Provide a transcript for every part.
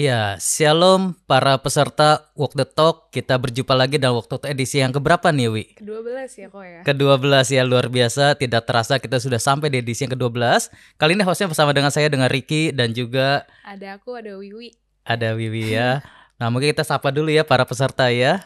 Iya, shalom para peserta Walk the Talk. Kita berjumpa lagi dalam Walk edisi yang keberapa nih, Wi? Ke-12 ya kok ya? Ke-12 ya, luar biasa. Tidak terasa kita sudah sampai di edisi yang ke-12. Kali ini hostnya bersama dengan saya, dengan Ricky, dan juga... Ada aku, ada Wiwi. Ada Wiwi ya. nah, mungkin kita sapa dulu ya para peserta ya.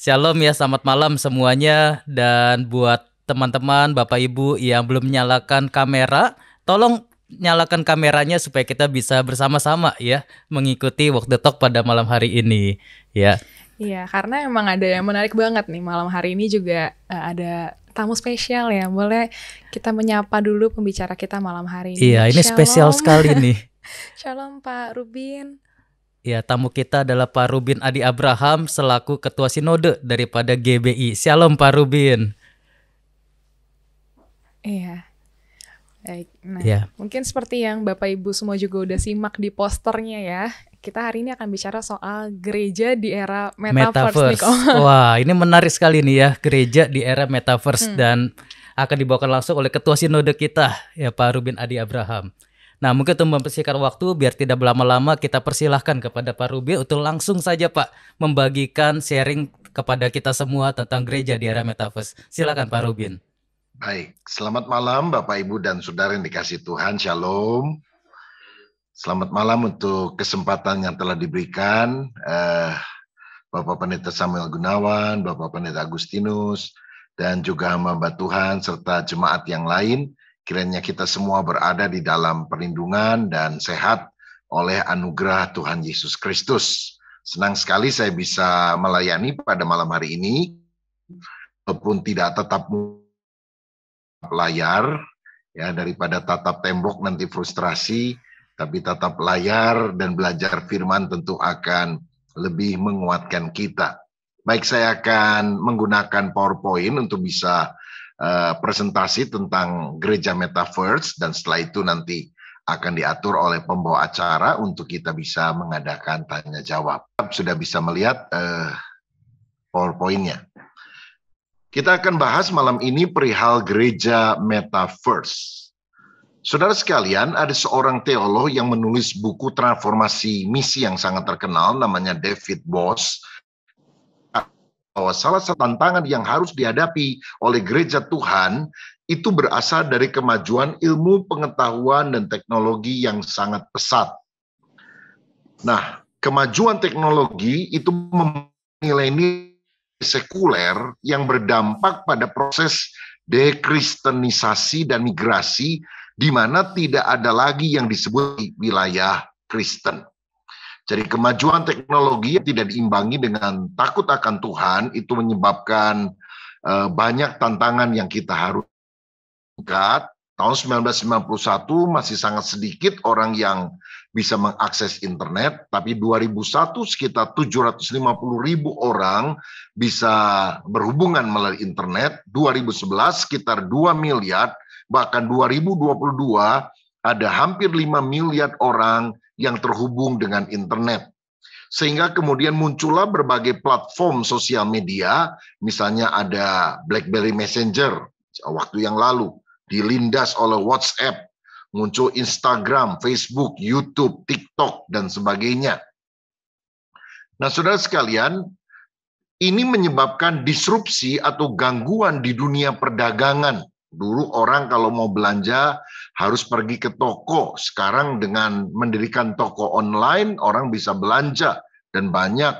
Shalom ya, selamat malam semuanya. Dan buat teman-teman, Bapak Ibu yang belum menyalakan kamera, tolong nyalakan kameranya supaya kita bisa bersama-sama ya mengikuti Walk the Talk pada malam hari ini ya. Iya, karena emang ada yang menarik banget nih malam hari ini juga uh, ada tamu spesial ya. Boleh kita menyapa dulu pembicara kita malam hari ini. Iya, ini Shalom. spesial sekali nih. Shalom Pak Rubin. Ya, tamu kita adalah Pak Rubin Adi Abraham selaku Ketua Sinode daripada GBI. Shalom Pak Rubin. Iya. Baik, nah yeah. mungkin seperti yang Bapak Ibu semua juga udah simak di posternya ya. Kita hari ini akan bicara soal gereja di era metaverse. metaverse. Nih, Wah, ini menarik sekali nih ya, gereja di era metaverse hmm. dan akan dibawakan langsung oleh ketua sinode kita ya Pak Rubin Adi Abraham. Nah, mungkin untuk mempersingkat waktu biar tidak berlama-lama kita persilahkan kepada Pak Rubin untuk langsung saja Pak membagikan sharing kepada kita semua tentang gereja di era metaverse. Silakan Pak Rubin. Baik, selamat malam Bapak Ibu dan Saudara yang dikasih Tuhan, Shalom. Selamat malam untuk kesempatan yang telah diberikan eh, Bapak Pendeta Samuel Gunawan, Bapak Pendeta Agustinus, dan juga hamba Tuhan serta jemaat yang lain. Kiranya kita semua berada di dalam perlindungan dan sehat oleh anugerah Tuhan Yesus Kristus. Senang sekali saya bisa melayani pada malam hari ini, walaupun tidak tetap layar ya daripada tatap tembok nanti frustrasi tapi tatap layar dan belajar firman tentu akan lebih menguatkan kita. Baik saya akan menggunakan PowerPoint untuk bisa uh, presentasi tentang gereja metaverse dan setelah itu nanti akan diatur oleh pembawa acara untuk kita bisa mengadakan tanya jawab. Sudah bisa melihat uh, PowerPoint-nya. Kita akan bahas malam ini perihal gereja metaverse. Saudara sekalian, ada seorang teolog yang menulis buku transformasi misi yang sangat terkenal, namanya David Boss. Bahwa salah satu tantangan yang harus dihadapi oleh gereja Tuhan itu berasal dari kemajuan ilmu pengetahuan dan teknologi yang sangat pesat. Nah, kemajuan teknologi itu ini sekuler yang berdampak pada proses dekristenisasi dan migrasi di mana tidak ada lagi yang disebut wilayah Kristen. Jadi kemajuan teknologi yang tidak diimbangi dengan takut akan Tuhan itu menyebabkan uh, banyak tantangan yang kita harus ingat. Tahun 1991 masih sangat sedikit orang yang bisa mengakses internet, tapi 2001 sekitar 750 ribu orang bisa berhubungan melalui internet, 2011 sekitar 2 miliar, bahkan 2022 ada hampir 5 miliar orang yang terhubung dengan internet. Sehingga kemudian muncullah berbagai platform sosial media, misalnya ada BlackBerry Messenger waktu yang lalu, dilindas oleh WhatsApp, muncul Instagram, Facebook, YouTube, TikTok, dan sebagainya. Nah, saudara sekalian, ini menyebabkan disrupsi atau gangguan di dunia perdagangan. Dulu orang kalau mau belanja harus pergi ke toko. Sekarang dengan mendirikan toko online, orang bisa belanja. Dan banyak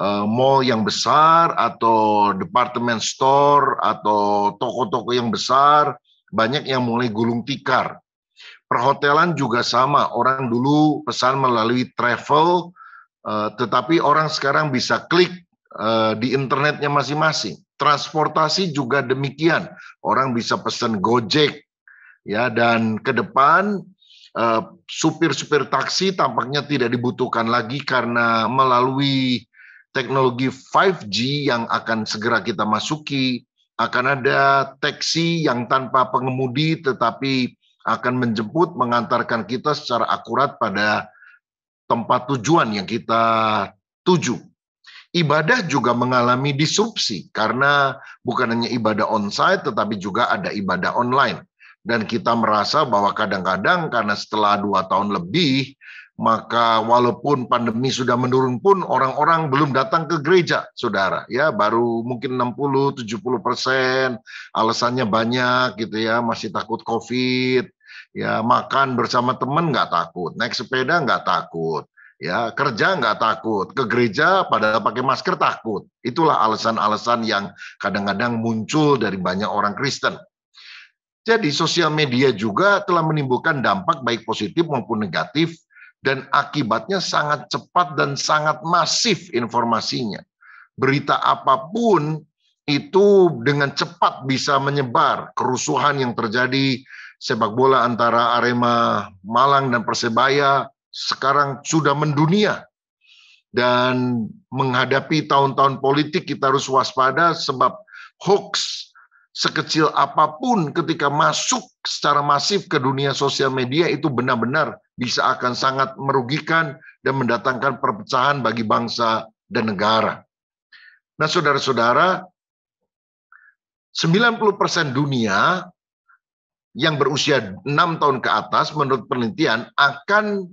uh, mall yang besar atau department store atau toko-toko yang besar, banyak yang mulai gulung tikar. Perhotelan juga sama, orang dulu pesan melalui travel, uh, tetapi orang sekarang bisa klik uh, di internetnya masing-masing. Transportasi juga demikian, orang bisa pesan Gojek, ya, dan ke depan eh, supir-supir uh, taksi tampaknya tidak dibutuhkan lagi karena melalui teknologi 5G yang akan segera kita masuki akan ada taksi yang tanpa pengemudi tetapi akan menjemput, mengantarkan kita secara akurat pada tempat tujuan yang kita tuju. Ibadah juga mengalami disrupsi karena bukan hanya ibadah on-site tetapi juga ada ibadah online. Dan kita merasa bahwa kadang-kadang karena setelah dua tahun lebih maka walaupun pandemi sudah menurun pun orang-orang belum datang ke gereja, saudara. Ya, baru mungkin 60-70 persen, alasannya banyak gitu ya, masih takut COVID, ya makan bersama teman nggak takut, naik sepeda nggak takut, ya kerja nggak takut, ke gereja pada pakai masker takut. Itulah alasan-alasan yang kadang-kadang muncul dari banyak orang Kristen. Jadi sosial media juga telah menimbulkan dampak baik positif maupun negatif dan akibatnya sangat cepat dan sangat masif informasinya. Berita apapun itu dengan cepat bisa menyebar kerusuhan yang terjadi sepak bola antara Arema Malang dan Persebaya sekarang sudah mendunia dan menghadapi tahun-tahun politik kita harus waspada sebab hoax sekecil apapun ketika masuk secara masif ke dunia sosial media itu benar-benar bisa akan sangat merugikan dan mendatangkan perpecahan bagi bangsa dan negara. Nah, saudara-saudara, 90% dunia yang berusia 6 tahun ke atas menurut penelitian akan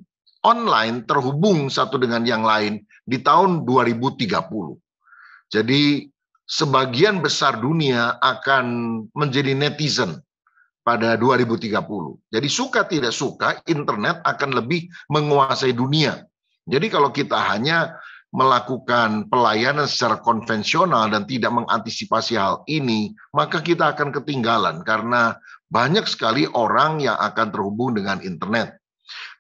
online terhubung satu dengan yang lain di tahun 2030. Jadi sebagian besar dunia akan menjadi netizen pada 2030. Jadi suka tidak suka internet akan lebih menguasai dunia. Jadi kalau kita hanya melakukan pelayanan secara konvensional dan tidak mengantisipasi hal ini, maka kita akan ketinggalan karena banyak sekali orang yang akan terhubung dengan internet.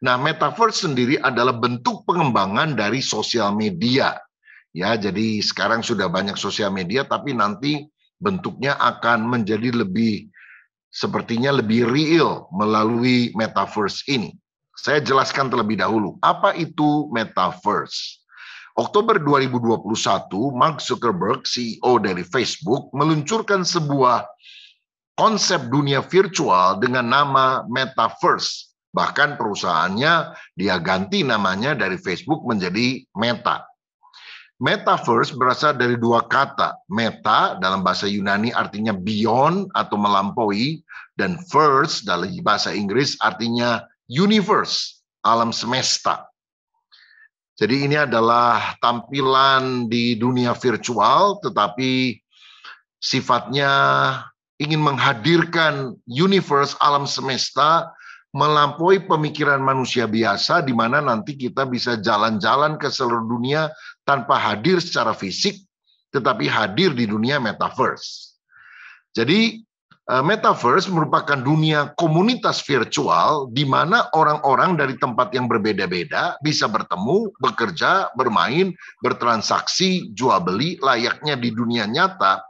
Nah, metaverse sendiri adalah bentuk pengembangan dari sosial media Ya, jadi sekarang sudah banyak sosial media tapi nanti bentuknya akan menjadi lebih sepertinya lebih real melalui metaverse ini. Saya jelaskan terlebih dahulu, apa itu metaverse? Oktober 2021, Mark Zuckerberg, CEO dari Facebook, meluncurkan sebuah konsep dunia virtual dengan nama metaverse. Bahkan perusahaannya dia ganti namanya dari Facebook menjadi Meta. Metaverse berasal dari dua kata. Meta dalam bahasa Yunani artinya beyond atau melampaui dan first dalam bahasa Inggris artinya universe, alam semesta. Jadi ini adalah tampilan di dunia virtual tetapi sifatnya ingin menghadirkan universe alam semesta melampaui pemikiran manusia biasa di mana nanti kita bisa jalan-jalan ke seluruh dunia tanpa hadir secara fisik tetapi hadir di dunia metaverse. Jadi eh, metaverse merupakan dunia komunitas virtual di mana orang-orang dari tempat yang berbeda-beda bisa bertemu, bekerja, bermain, bertransaksi, jual beli layaknya di dunia nyata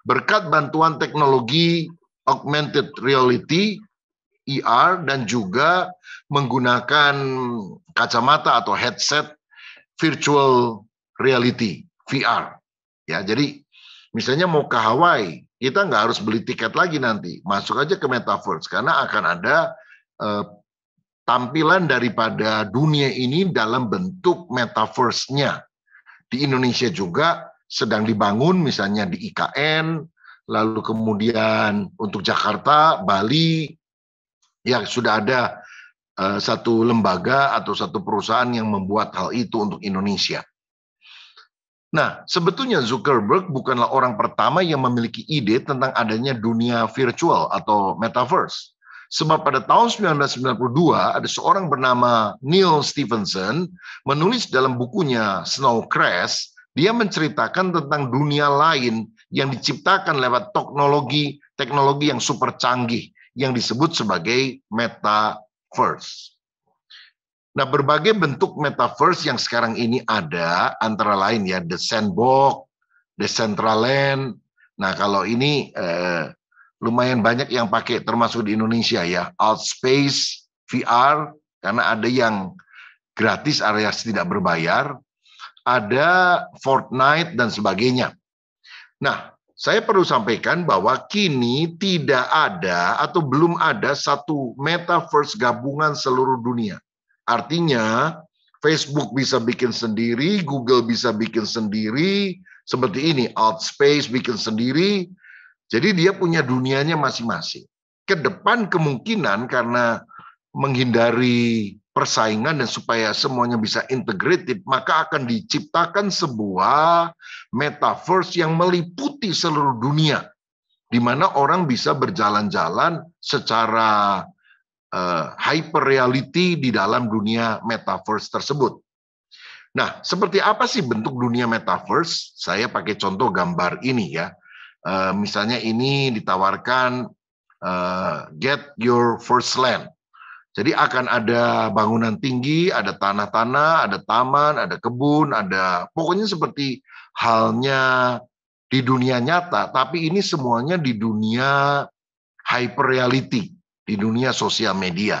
berkat bantuan teknologi augmented reality ER dan juga menggunakan kacamata atau headset virtual reality VR. Ya, jadi misalnya mau ke Hawaii, kita nggak harus beli tiket lagi nanti, masuk aja ke metaverse karena akan ada eh, tampilan daripada dunia ini dalam bentuk metaverse-nya. Di Indonesia juga sedang dibangun misalnya di IKN, lalu kemudian untuk Jakarta, Bali, ya sudah ada uh, satu lembaga atau satu perusahaan yang membuat hal itu untuk Indonesia. Nah, sebetulnya Zuckerberg bukanlah orang pertama yang memiliki ide tentang adanya dunia virtual atau metaverse. Sebab pada tahun 1992 ada seorang bernama Neil Stephenson menulis dalam bukunya Snow Crash, dia menceritakan tentang dunia lain yang diciptakan lewat teknologi teknologi yang super canggih yang disebut sebagai metaverse. Nah, berbagai bentuk metaverse yang sekarang ini ada antara lain ya the sandbox, the central land. Nah, kalau ini eh, lumayan banyak yang pakai termasuk di Indonesia ya, Outspace VR karena ada yang gratis area tidak berbayar, ada Fortnite dan sebagainya. Nah, saya perlu sampaikan bahwa kini tidak ada atau belum ada satu metaverse gabungan seluruh dunia. Artinya, Facebook bisa bikin sendiri, Google bisa bikin sendiri, seperti ini, Outspace bikin sendiri. Jadi dia punya dunianya masing-masing. Ke depan kemungkinan karena menghindari persaingan dan supaya semuanya bisa integratif, maka akan diciptakan sebuah metaverse yang meliputi seluruh dunia, di mana orang bisa berjalan-jalan secara uh, hyper reality di dalam dunia metaverse tersebut. Nah, seperti apa sih bentuk dunia metaverse? Saya pakai contoh gambar ini ya. Uh, misalnya ini ditawarkan uh, get your first land. Jadi akan ada bangunan tinggi, ada tanah-tanah, ada taman, ada kebun, ada pokoknya seperti halnya di dunia nyata, tapi ini semuanya di dunia hyper reality, di dunia sosial media.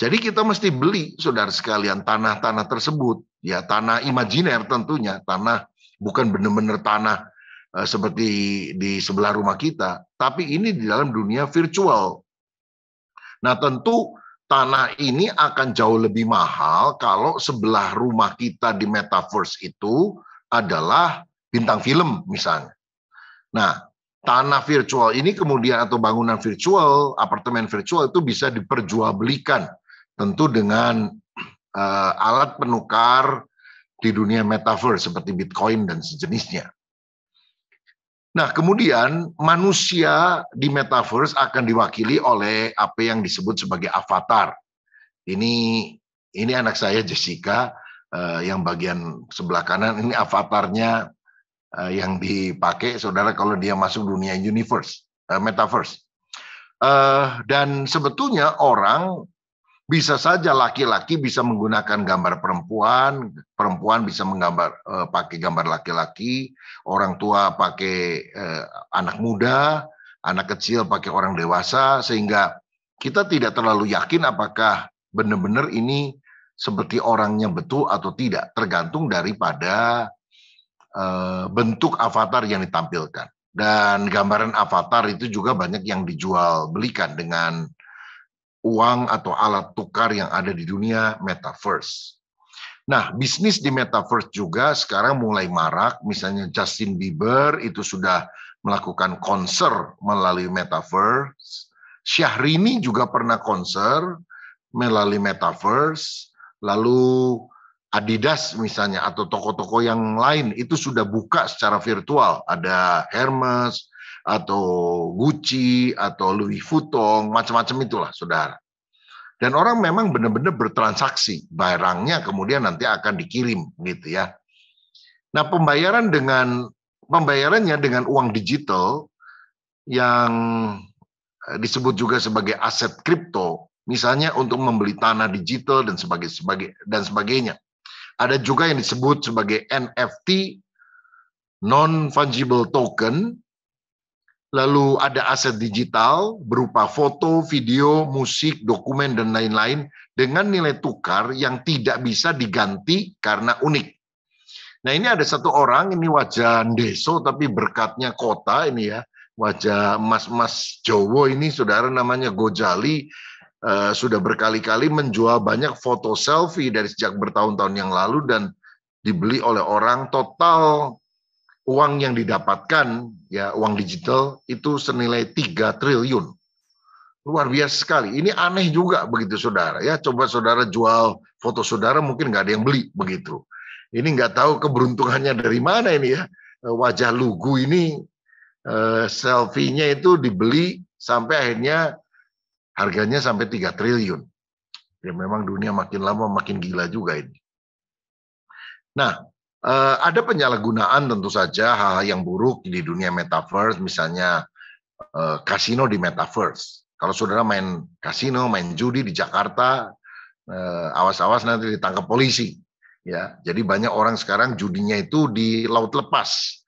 Jadi kita mesti beli, saudara sekalian, tanah-tanah tersebut. Ya, tanah imajiner tentunya, tanah bukan benar-benar tanah eh, seperti di sebelah rumah kita, tapi ini di dalam dunia virtual. Nah, tentu tanah ini akan jauh lebih mahal kalau sebelah rumah kita di metaverse itu adalah bintang film misalnya. Nah, tanah virtual ini kemudian atau bangunan virtual, apartemen virtual itu bisa diperjualbelikan tentu dengan uh, alat penukar di dunia metaverse seperti Bitcoin dan sejenisnya. Nah, kemudian manusia di metaverse akan diwakili oleh apa yang disebut sebagai avatar. Ini ini anak saya Jessica Eh, yang bagian sebelah kanan ini avatarnya uh, yang dipakai saudara kalau dia masuk dunia universe, uh, metaverse. Uh, dan sebetulnya orang bisa saja laki-laki bisa menggunakan gambar perempuan, perempuan bisa menggambar uh, pakai gambar laki-laki, orang tua pakai uh, anak muda, anak kecil pakai orang dewasa sehingga kita tidak terlalu yakin apakah benar-benar ini seperti orangnya betul atau tidak, tergantung daripada eh, bentuk avatar yang ditampilkan. Dan gambaran avatar itu juga banyak yang dijual belikan dengan uang atau alat tukar yang ada di dunia metaverse. Nah, bisnis di metaverse juga sekarang mulai marak. Misalnya Justin Bieber itu sudah melakukan konser melalui metaverse. Syahrini juga pernah konser melalui metaverse lalu Adidas misalnya atau toko-toko yang lain itu sudah buka secara virtual. Ada Hermes atau Gucci atau Louis Vuitton, macam-macam itulah saudara. Dan orang memang benar-benar bertransaksi, barangnya kemudian nanti akan dikirim gitu ya. Nah pembayaran dengan pembayarannya dengan uang digital yang eh, disebut juga sebagai aset kripto Misalnya untuk membeli tanah digital dan sebagai, sebagai dan sebagainya. Ada juga yang disebut sebagai NFT non fungible token. Lalu ada aset digital berupa foto, video, musik, dokumen dan lain-lain dengan nilai tukar yang tidak bisa diganti karena unik. Nah ini ada satu orang, ini wajah Deso tapi berkatnya kota ini ya, wajah mas-mas Jowo ini saudara namanya Gojali, Eh, sudah berkali-kali menjual banyak foto selfie dari sejak bertahun-tahun yang lalu dan dibeli oleh orang total uang yang didapatkan ya uang digital itu senilai 3 triliun. Luar biasa sekali. Ini aneh juga begitu saudara ya. Coba saudara jual foto saudara mungkin nggak ada yang beli begitu. Ini nggak tahu keberuntungannya dari mana ini ya. Eh, wajah lugu ini eh, selfie-nya itu dibeli sampai akhirnya Harganya sampai 3 triliun. Ya memang dunia makin lama makin gila juga ini. Nah, eh, ada penyalahgunaan tentu saja hal-hal yang buruk di dunia metaverse, misalnya eh, kasino di metaverse. Kalau saudara main kasino, main judi di Jakarta, eh, awas-awas nanti ditangkap polisi. Ya, jadi banyak orang sekarang judinya itu di laut lepas.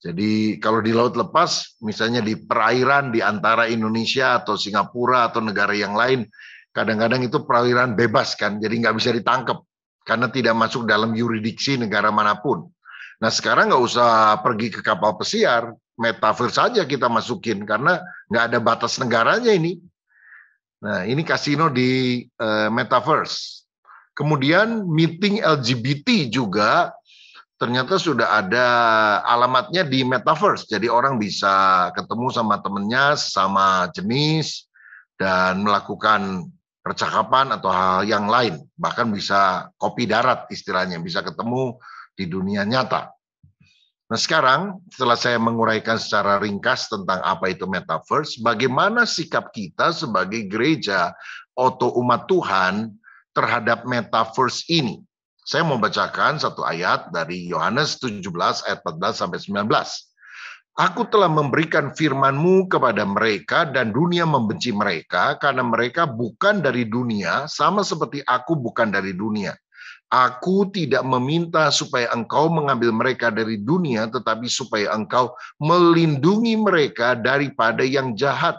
Jadi kalau di laut lepas, misalnya di perairan di antara Indonesia atau Singapura atau negara yang lain, kadang-kadang itu perairan bebas kan, jadi nggak bisa ditangkap karena tidak masuk dalam yuridiksi negara manapun. Nah sekarang nggak usah pergi ke kapal pesiar, metaverse saja kita masukin karena nggak ada batas negaranya ini. Nah ini kasino di uh, metaverse. Kemudian meeting LGBT juga ternyata sudah ada alamatnya di metaverse. Jadi orang bisa ketemu sama temennya sama jenis dan melakukan percakapan atau hal yang lain. Bahkan bisa kopi darat istilahnya, bisa ketemu di dunia nyata. Nah sekarang setelah saya menguraikan secara ringkas tentang apa itu metaverse, bagaimana sikap kita sebagai gereja atau umat Tuhan terhadap metaverse ini? Saya mau bacakan satu ayat dari Yohanes 17 ayat 14 sampai 19. Aku telah memberikan firman-Mu kepada mereka dan dunia membenci mereka karena mereka bukan dari dunia sama seperti aku bukan dari dunia. Aku tidak meminta supaya engkau mengambil mereka dari dunia, tetapi supaya engkau melindungi mereka daripada yang jahat.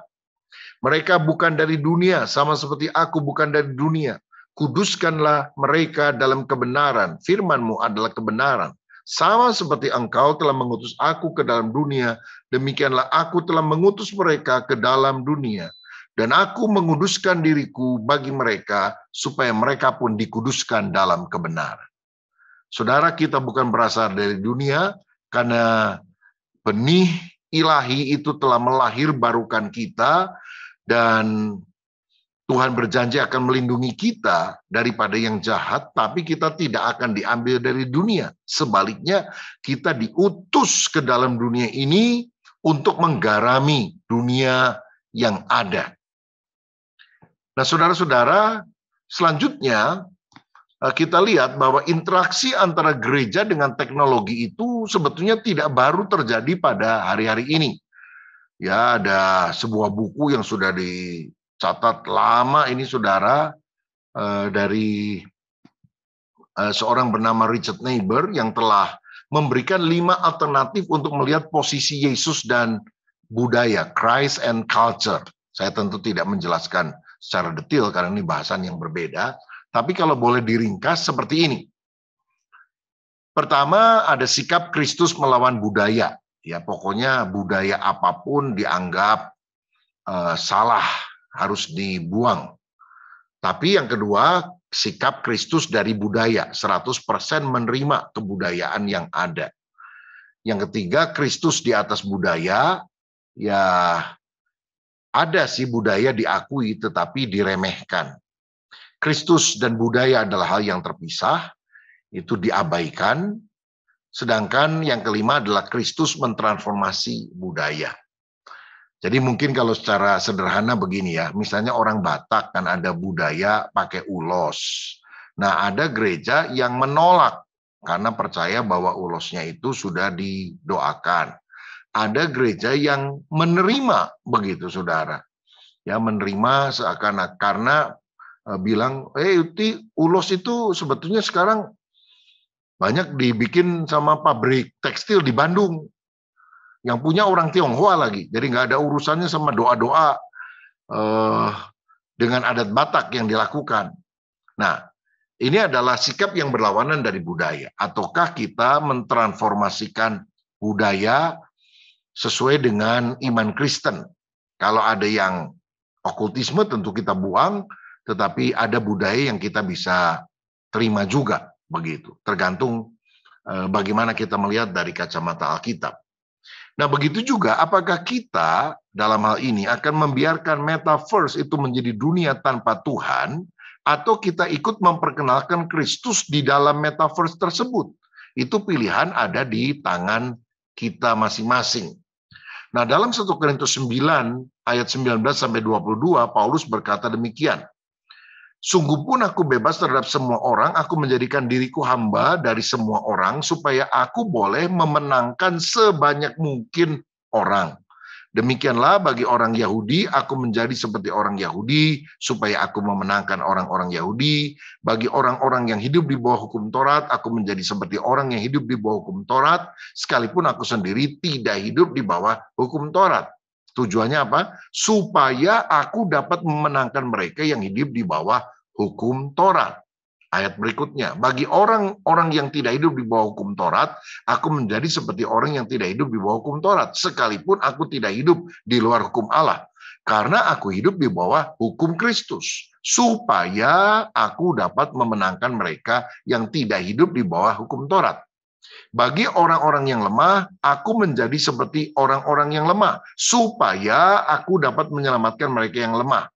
Mereka bukan dari dunia, sama seperti aku bukan dari dunia kuduskanlah mereka dalam kebenaran. Firmanmu adalah kebenaran. Sama seperti engkau telah mengutus aku ke dalam dunia, demikianlah aku telah mengutus mereka ke dalam dunia. Dan aku menguduskan diriku bagi mereka, supaya mereka pun dikuduskan dalam kebenaran. Saudara, kita bukan berasal dari dunia, karena benih ilahi itu telah melahir barukan kita, dan Tuhan berjanji akan melindungi kita daripada yang jahat, tapi kita tidak akan diambil dari dunia. Sebaliknya, kita diutus ke dalam dunia ini untuk menggarami dunia yang ada. Nah, saudara-saudara, selanjutnya eh, kita lihat bahwa interaksi antara gereja dengan teknologi itu sebetulnya tidak baru terjadi pada hari-hari ini. Ya, ada sebuah buku yang sudah di catat lama ini saudara eh, dari eh, seorang bernama Richard Neighbor yang telah memberikan lima alternatif untuk melihat posisi Yesus dan budaya, Christ and culture. Saya tentu tidak menjelaskan secara detail karena ini bahasan yang berbeda, tapi kalau boleh diringkas seperti ini. Pertama ada sikap Kristus melawan budaya. Ya pokoknya budaya apapun dianggap uh, salah harus dibuang. Tapi yang kedua, sikap Kristus dari budaya, 100% menerima kebudayaan yang ada. Yang ketiga, Kristus di atas budaya, ya ada sih budaya diakui tetapi diremehkan. Kristus dan budaya adalah hal yang terpisah, itu diabaikan. Sedangkan yang kelima adalah Kristus mentransformasi budaya. Jadi mungkin kalau secara sederhana begini ya, misalnya orang Batak kan ada budaya pakai ulos. Nah ada gereja yang menolak karena percaya bahwa ulosnya itu sudah didoakan. Ada gereja yang menerima begitu saudara. Ya menerima seakan karena eh, bilang, eh Uti, ulos itu sebetulnya sekarang banyak dibikin sama pabrik tekstil di Bandung yang punya orang Tionghoa lagi. Jadi nggak ada urusannya sama doa-doa eh, dengan adat Batak yang dilakukan. Nah, ini adalah sikap yang berlawanan dari budaya. Ataukah kita mentransformasikan budaya sesuai dengan iman Kristen? Kalau ada yang okultisme tentu kita buang, tetapi ada budaya yang kita bisa terima juga begitu. Tergantung eh, bagaimana kita melihat dari kacamata Alkitab. Nah, begitu juga apakah kita dalam hal ini akan membiarkan metaverse itu menjadi dunia tanpa Tuhan atau kita ikut memperkenalkan Kristus di dalam metaverse tersebut? Itu pilihan ada di tangan kita masing-masing. Nah, dalam 1 Korintus 9 ayat 19 sampai 22 Paulus berkata demikian. Sungguh pun aku bebas terhadap semua orang, aku menjadikan diriku hamba dari semua orang, supaya aku boleh memenangkan sebanyak mungkin orang. Demikianlah bagi orang Yahudi, aku menjadi seperti orang Yahudi, supaya aku memenangkan orang-orang Yahudi. Bagi orang-orang yang hidup di bawah hukum Taurat, aku menjadi seperti orang yang hidup di bawah hukum Taurat, sekalipun aku sendiri tidak hidup di bawah hukum Taurat Tujuannya apa? Supaya aku dapat memenangkan mereka yang hidup di bawah hukum Taurat. Ayat berikutnya, bagi orang-orang yang tidak hidup di bawah hukum Taurat, aku menjadi seperti orang yang tidak hidup di bawah hukum Taurat, sekalipun aku tidak hidup di luar hukum Allah. Karena aku hidup di bawah hukum Kristus, supaya aku dapat memenangkan mereka yang tidak hidup di bawah hukum Taurat. Bagi orang-orang yang lemah, aku menjadi seperti orang-orang yang lemah, supaya aku dapat menyelamatkan mereka yang lemah.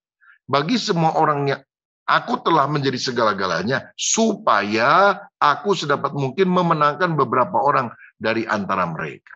Bagi semua orang yang aku telah menjadi segala-galanya, supaya aku sedapat mungkin memenangkan beberapa orang dari antara mereka.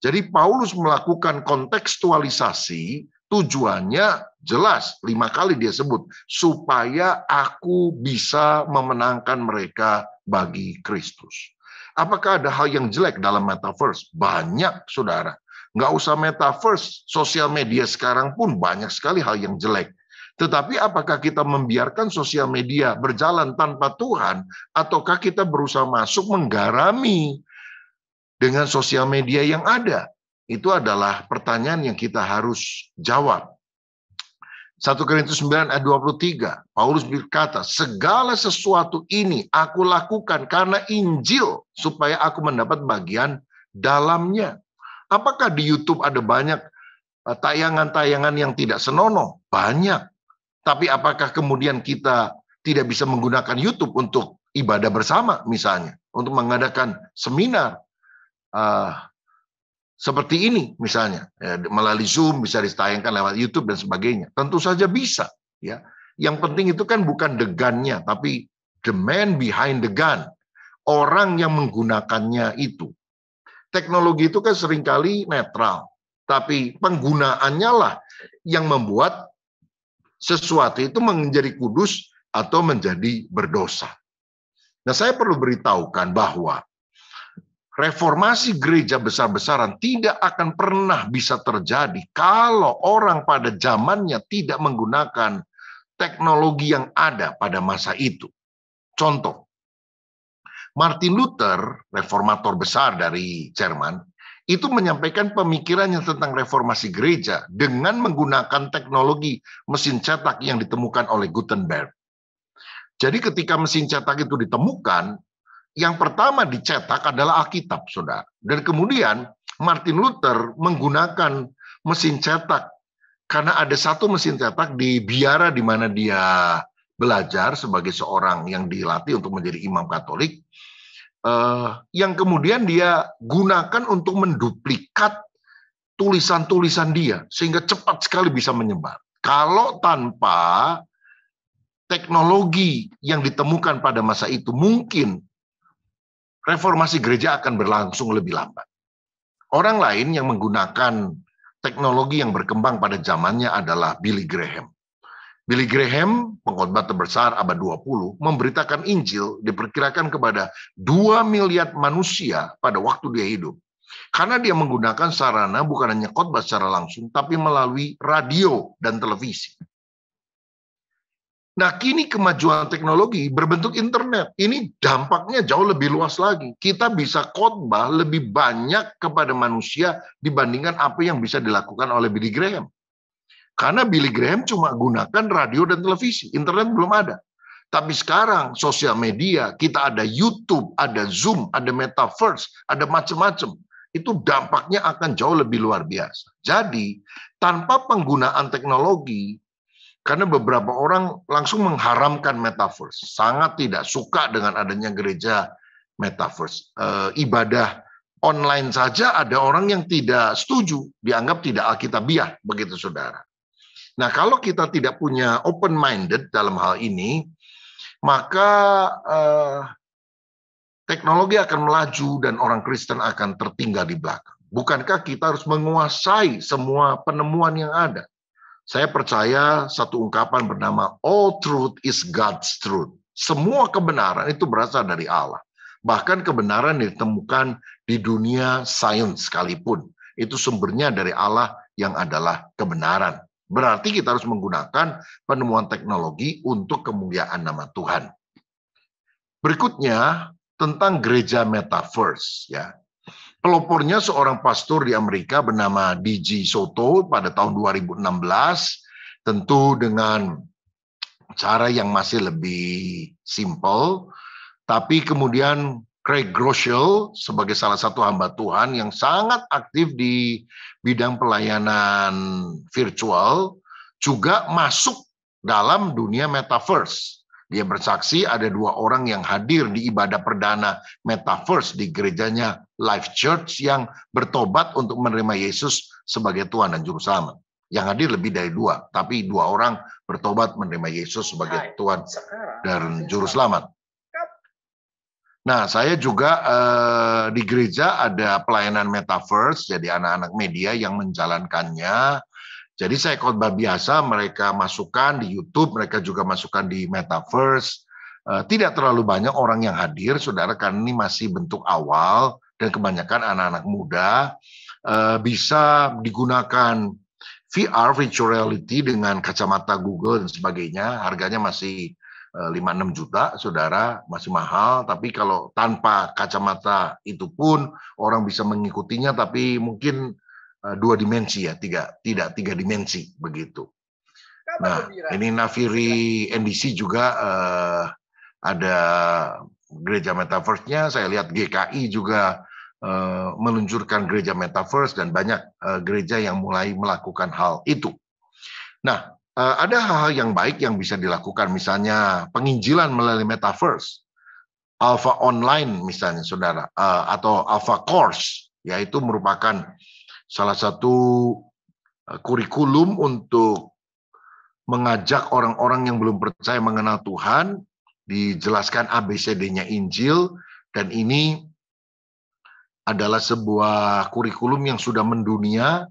Jadi Paulus melakukan kontekstualisasi, tujuannya jelas, lima kali dia sebut, supaya aku bisa memenangkan mereka bagi Kristus. Apakah ada hal yang jelek dalam metaverse? Banyak, saudara. Nggak usah metaverse, sosial media sekarang pun banyak sekali hal yang jelek. Tetapi apakah kita membiarkan sosial media berjalan tanpa Tuhan, ataukah kita berusaha masuk menggarami dengan sosial media yang ada? Itu adalah pertanyaan yang kita harus jawab. 1 Korintus 9 ayat 23, Paulus berkata, segala sesuatu ini aku lakukan karena Injil, supaya aku mendapat bagian dalamnya. Apakah di YouTube ada banyak eh, tayangan-tayangan yang tidak senonoh? Banyak. Tapi apakah kemudian kita tidak bisa menggunakan YouTube untuk ibadah bersama misalnya, untuk mengadakan seminar, eh, seperti ini misalnya ya, melalui Zoom bisa ditayangkan lewat YouTube dan sebagainya. Tentu saja bisa ya. Yang penting itu kan bukan degannya tapi the man behind the gun. Orang yang menggunakannya itu. Teknologi itu kan seringkali netral, tapi penggunaannya lah yang membuat sesuatu itu menjadi kudus atau menjadi berdosa. Nah, saya perlu beritahukan bahwa reformasi gereja besar-besaran tidak akan pernah bisa terjadi kalau orang pada zamannya tidak menggunakan teknologi yang ada pada masa itu. Contoh, Martin Luther, reformator besar dari Jerman, itu menyampaikan pemikirannya tentang reformasi gereja dengan menggunakan teknologi mesin cetak yang ditemukan oleh Gutenberg. Jadi ketika mesin cetak itu ditemukan, yang pertama dicetak adalah Alkitab, saudara. Dan kemudian Martin Luther menggunakan mesin cetak karena ada satu mesin cetak di biara di mana dia belajar sebagai seorang yang dilatih untuk menjadi imam Katolik, eh, yang kemudian dia gunakan untuk menduplikat tulisan-tulisan dia sehingga cepat sekali bisa menyebar. Kalau tanpa teknologi yang ditemukan pada masa itu mungkin reformasi gereja akan berlangsung lebih lambat. Orang lain yang menggunakan teknologi yang berkembang pada zamannya adalah Billy Graham. Billy Graham, pengkhotbah terbesar abad 20, memberitakan Injil diperkirakan kepada 2 miliar manusia pada waktu dia hidup. Karena dia menggunakan sarana bukan hanya khotbah secara langsung, tapi melalui radio dan televisi. Nah, kini kemajuan teknologi berbentuk internet. Ini dampaknya jauh lebih luas lagi. Kita bisa khotbah lebih banyak kepada manusia dibandingkan apa yang bisa dilakukan oleh Billy Graham. Karena Billy Graham cuma gunakan radio dan televisi, internet belum ada. Tapi sekarang sosial media, kita ada YouTube, ada Zoom, ada Metaverse, ada macam-macam. Itu dampaknya akan jauh lebih luar biasa. Jadi, tanpa penggunaan teknologi, karena beberapa orang langsung mengharamkan metaverse, sangat tidak suka dengan adanya gereja metaverse. E, ibadah online saja ada orang yang tidak setuju, dianggap tidak alkitabiah, begitu saudara. Nah, kalau kita tidak punya open minded dalam hal ini, maka eh, teknologi akan melaju dan orang Kristen akan tertinggal di belakang. Bukankah kita harus menguasai semua penemuan yang ada? Saya percaya satu ungkapan bernama all truth is God's truth. Semua kebenaran itu berasal dari Allah. Bahkan kebenaran ditemukan di dunia sains sekalipun. Itu sumbernya dari Allah yang adalah kebenaran. Berarti kita harus menggunakan penemuan teknologi untuk kemuliaan nama Tuhan. Berikutnya tentang gereja metaverse ya. Pelopornya seorang pastor di Amerika bernama D.G. Soto pada tahun 2016, tentu dengan cara yang masih lebih simple, tapi kemudian Craig Groeschel sebagai salah satu hamba Tuhan yang sangat aktif di bidang pelayanan virtual juga masuk dalam dunia metaverse dia bersaksi ada dua orang yang hadir di ibadah perdana Metaverse di gerejanya Life Church yang bertobat untuk menerima Yesus sebagai Tuhan dan Juru Selamat. Yang hadir lebih dari dua, tapi dua orang bertobat menerima Yesus sebagai Tuhan dan Juru Selamat. Nah, saya juga eh, di gereja ada pelayanan Metaverse, jadi anak-anak media yang menjalankannya jadi saya khotbah biasa, mereka masukkan di YouTube, mereka juga masukkan di Metaverse. Eh, tidak terlalu banyak orang yang hadir, saudara, karena ini masih bentuk awal dan kebanyakan anak-anak muda eh, bisa digunakan VR, virtual reality dengan kacamata Google dan sebagainya. Harganya masih eh, lima enam juta, saudara, masih mahal. Tapi kalau tanpa kacamata itu pun orang bisa mengikutinya, tapi mungkin Eh, dua dimensi ya, tiga tidak tiga dimensi begitu. Nah, ini Nafiri iya. NDC juga uh, ada gereja metaverse-nya. Saya lihat GKI juga uh, meluncurkan gereja metaverse dan banyak uh, gereja yang mulai melakukan hal itu. Nah, uh, ada hal-hal yang baik yang bisa dilakukan, misalnya penginjilan melalui metaverse, Alpha Online misalnya, saudara, uh, atau Alpha Course, yaitu merupakan salah satu eh, kurikulum untuk mengajak orang-orang yang belum percaya mengenal Tuhan, dijelaskan ABCD-nya Injil, dan ini adalah sebuah kurikulum yang sudah mendunia,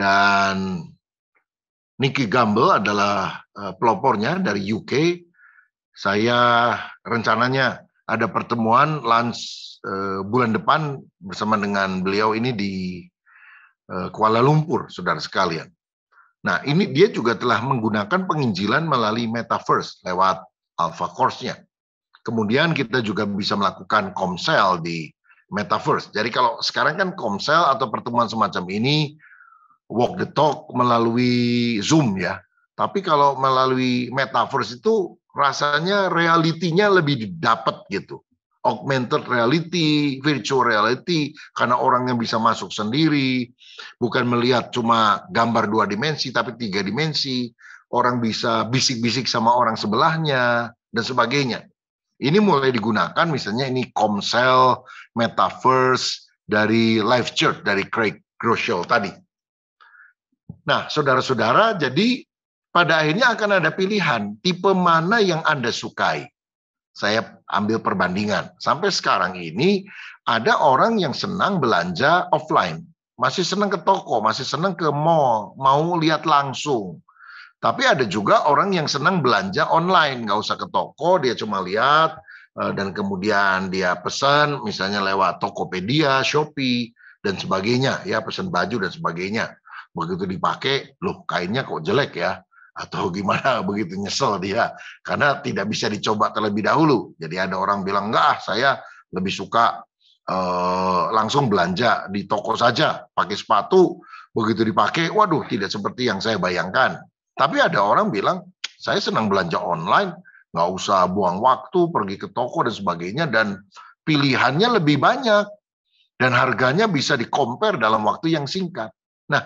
dan Nicky Gamble adalah eh, pelopornya dari UK. Saya rencananya ada pertemuan lunch eh, bulan depan bersama dengan beliau ini di Eh, Kuala Lumpur, saudara sekalian. Nah, ini dia juga telah menggunakan penginjilan melalui metaverse lewat Alpha Course-nya. Kemudian kita juga bisa melakukan komsel di metaverse. Jadi kalau sekarang kan komsel atau pertemuan semacam ini walk the talk melalui Zoom ya. Tapi kalau melalui metaverse itu rasanya realitinya lebih didapat gitu. Augmented reality, virtual reality, karena orang yang bisa masuk sendiri, Bukan melihat cuma gambar dua dimensi, tapi tiga dimensi. Orang bisa bisik-bisik sama orang sebelahnya, dan sebagainya. Ini mulai digunakan misalnya ini Komsel, Metaverse, dari Life Church, dari Craig Groeschel tadi. Nah, saudara-saudara, jadi pada akhirnya akan ada pilihan tipe mana yang Anda sukai. Saya ambil perbandingan. Sampai sekarang ini ada orang yang senang belanja offline masih senang ke toko, masih senang ke mall, mau lihat langsung. Tapi ada juga orang yang senang belanja online, nggak usah ke toko, dia cuma lihat eh, dan kemudian dia pesan misalnya lewat Tokopedia, Shopee dan sebagainya, ya pesan baju dan sebagainya. Begitu dipakai, loh kainnya kok jelek ya atau gimana begitu nyesel dia karena tidak bisa dicoba terlebih dahulu. Jadi ada orang bilang enggak, ah, saya lebih suka Eh, langsung belanja di toko saja pakai sepatu begitu dipakai waduh tidak seperti yang saya bayangkan tapi ada orang bilang saya senang belanja online nggak usah buang waktu pergi ke toko dan sebagainya dan pilihannya lebih banyak dan harganya bisa dikompar dalam waktu yang singkat. Nah,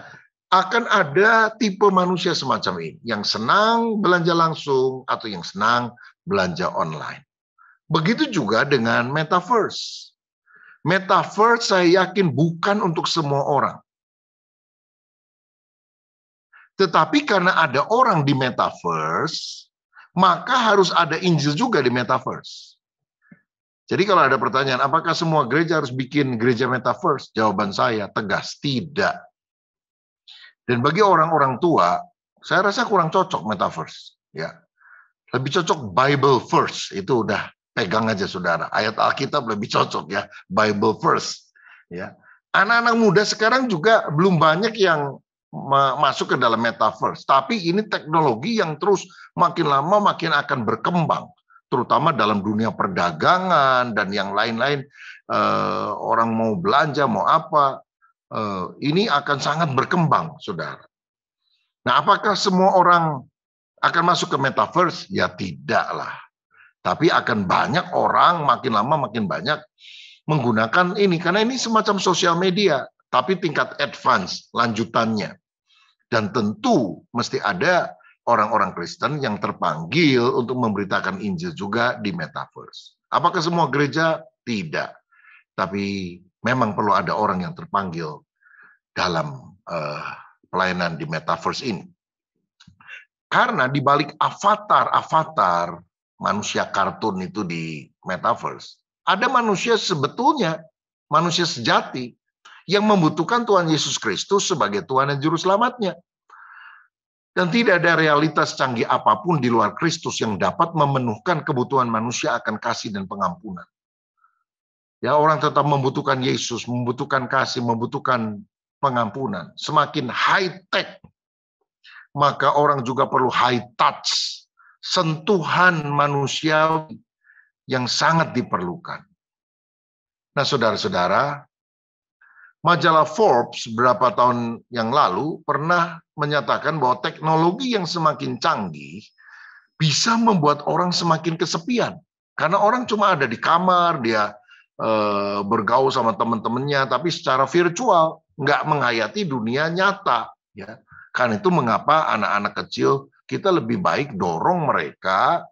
akan ada tipe manusia semacam ini yang senang belanja langsung atau yang senang belanja online. Begitu juga dengan metaverse. Metaverse saya yakin bukan untuk semua orang. Tetapi karena ada orang di metaverse, maka harus ada Injil juga di metaverse. Jadi kalau ada pertanyaan, apakah semua gereja harus bikin gereja metaverse? Jawaban saya tegas, tidak. Dan bagi orang-orang tua, saya rasa kurang cocok metaverse. Ya, lebih cocok Bible first itu udah pegang aja saudara. Ayat Alkitab lebih cocok ya, Bible first. Ya, anak-anak muda sekarang juga belum banyak yang masuk ke dalam metaverse, tapi ini teknologi yang terus makin lama makin akan berkembang, terutama dalam dunia perdagangan dan yang lain-lain. Eh, orang mau belanja mau apa, eh, ini akan sangat berkembang, saudara. Nah, apakah semua orang akan masuk ke metaverse? Ya tidaklah tapi akan banyak orang makin lama makin banyak menggunakan ini karena ini semacam sosial media tapi tingkat advance lanjutannya. Dan tentu mesti ada orang-orang Kristen yang terpanggil untuk memberitakan Injil juga di metaverse. Apakah semua gereja? Tidak. Tapi memang perlu ada orang yang terpanggil dalam uh, pelayanan di metaverse ini. Karena di balik avatar-avatar manusia kartun itu di metaverse. Ada manusia sebetulnya, manusia sejati yang membutuhkan Tuhan Yesus Kristus sebagai Tuhan dan Juru Selamatnya. Dan tidak ada realitas canggih apapun di luar Kristus yang dapat memenuhkan kebutuhan manusia akan kasih dan pengampunan. Ya, orang tetap membutuhkan Yesus, membutuhkan kasih, membutuhkan pengampunan. Semakin high tech, maka orang juga perlu high touch sentuhan manusia yang sangat diperlukan. Nah, saudara-saudara, majalah Forbes beberapa tahun yang lalu pernah menyatakan bahwa teknologi yang semakin canggih bisa membuat orang semakin kesepian. Karena orang cuma ada di kamar, dia e, bergaul sama teman-temannya, tapi secara virtual nggak menghayati dunia nyata. Ya, karena itu mengapa anak-anak kecil kita lebih baik dorong mereka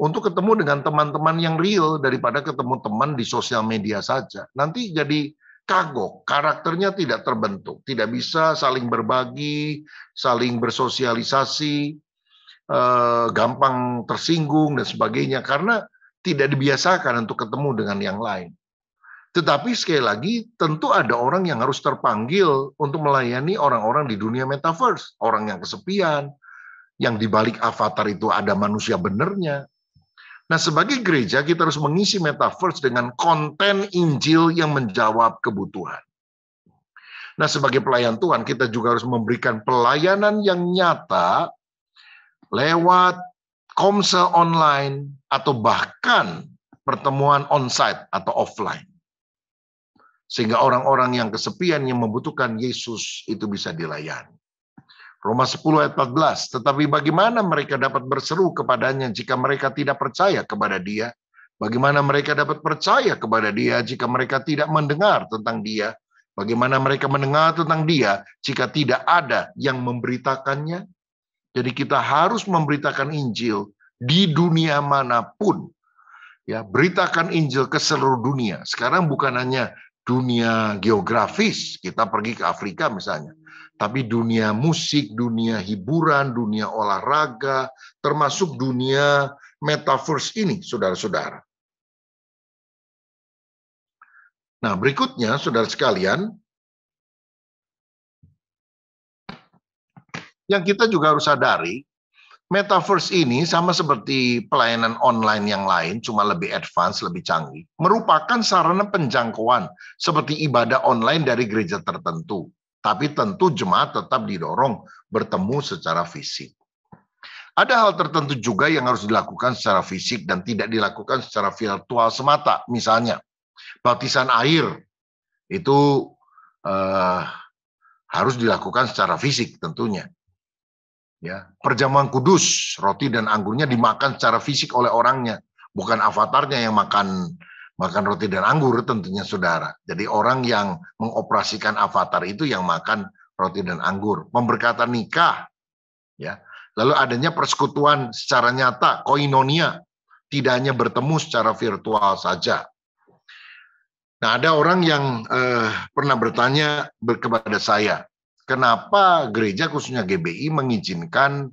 untuk ketemu dengan teman-teman yang real daripada ketemu teman di sosial media saja. Nanti jadi kagok, karakternya tidak terbentuk, tidak bisa saling berbagi, saling bersosialisasi, eh, gampang tersinggung dan sebagainya karena tidak dibiasakan untuk ketemu dengan yang lain. Tetapi sekali lagi tentu ada orang yang harus terpanggil untuk melayani orang-orang di dunia metaverse, orang yang kesepian, yang dibalik avatar itu ada manusia benernya. Nah, sebagai gereja kita harus mengisi metaverse dengan konten Injil yang menjawab kebutuhan. Nah, sebagai pelayan Tuhan kita juga harus memberikan pelayanan yang nyata lewat komsel online atau bahkan pertemuan onsite atau offline. Sehingga orang-orang yang kesepian yang membutuhkan Yesus itu bisa dilayani. Roma 10 ayat 14. Tetapi bagaimana mereka dapat berseru kepadanya jika mereka tidak percaya kepada dia? Bagaimana mereka dapat percaya kepada dia jika mereka tidak mendengar tentang dia? Bagaimana mereka mendengar tentang dia jika tidak ada yang memberitakannya? Jadi kita harus memberitakan Injil di dunia manapun. Ya, beritakan Injil ke seluruh dunia. Sekarang bukan hanya dunia geografis, kita pergi ke Afrika misalnya tapi dunia musik, dunia hiburan, dunia olahraga, termasuk dunia metaverse ini, saudara-saudara. Nah, berikutnya, saudara sekalian, yang kita juga harus sadari, metaverse ini sama seperti pelayanan online yang lain, cuma lebih advance, lebih canggih, merupakan sarana penjangkauan seperti ibadah online dari gereja tertentu tapi tentu jemaat tetap didorong bertemu secara fisik. Ada hal tertentu juga yang harus dilakukan secara fisik dan tidak dilakukan secara virtual semata. Misalnya, baptisan air itu eh, harus dilakukan secara fisik tentunya. Ya, perjamuan kudus, roti dan anggurnya dimakan secara fisik oleh orangnya, bukan avatarnya yang makan makan roti dan anggur tentunya saudara. Jadi orang yang mengoperasikan avatar itu yang makan roti dan anggur, pemberkatan nikah ya. Lalu adanya persekutuan secara nyata, koinonia, tidak hanya bertemu secara virtual saja. Nah, ada orang yang eh, pernah bertanya kepada saya, kenapa gereja khususnya GBI mengizinkan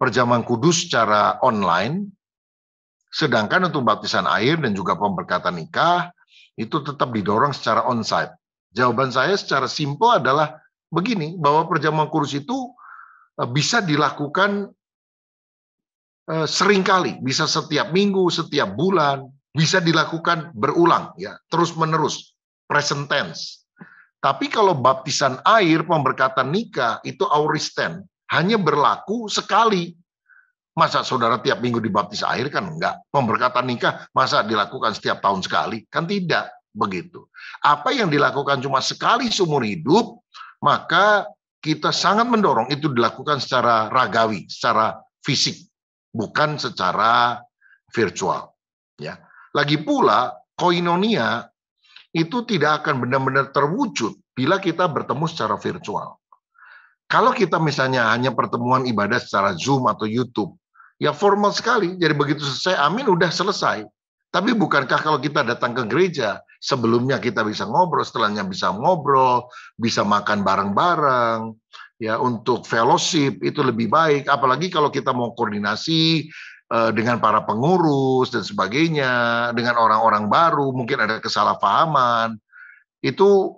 perjamuan kudus secara online Sedangkan untuk baptisan air dan juga pemberkatan nikah itu tetap didorong secara onsite. Jawaban saya secara simpel adalah begini, bahwa perjamuan kurus itu e, bisa dilakukan e, seringkali, bisa setiap minggu, setiap bulan, bisa dilakukan berulang ya, terus-menerus, present tense. Tapi kalau baptisan air, pemberkatan nikah itu auristen, hanya berlaku sekali Masa saudara tiap minggu dibaptis air kan enggak. Pemberkatan nikah masa dilakukan setiap tahun sekali? Kan tidak begitu. Apa yang dilakukan cuma sekali seumur hidup, maka kita sangat mendorong itu dilakukan secara ragawi, secara fisik, bukan secara virtual. Ya. Lagi pula, koinonia itu tidak akan benar-benar terwujud bila kita bertemu secara virtual. Kalau kita misalnya hanya pertemuan ibadah secara Zoom atau YouTube, Ya formal sekali. Jadi begitu selesai amin udah selesai. Tapi bukankah kalau kita datang ke gereja, sebelumnya kita bisa ngobrol, setelahnya bisa ngobrol, bisa makan bareng-bareng, ya untuk fellowship itu lebih baik. Apalagi kalau kita mau koordinasi uh, dengan para pengurus dan sebagainya, dengan orang-orang baru, mungkin ada kesalahpahaman, itu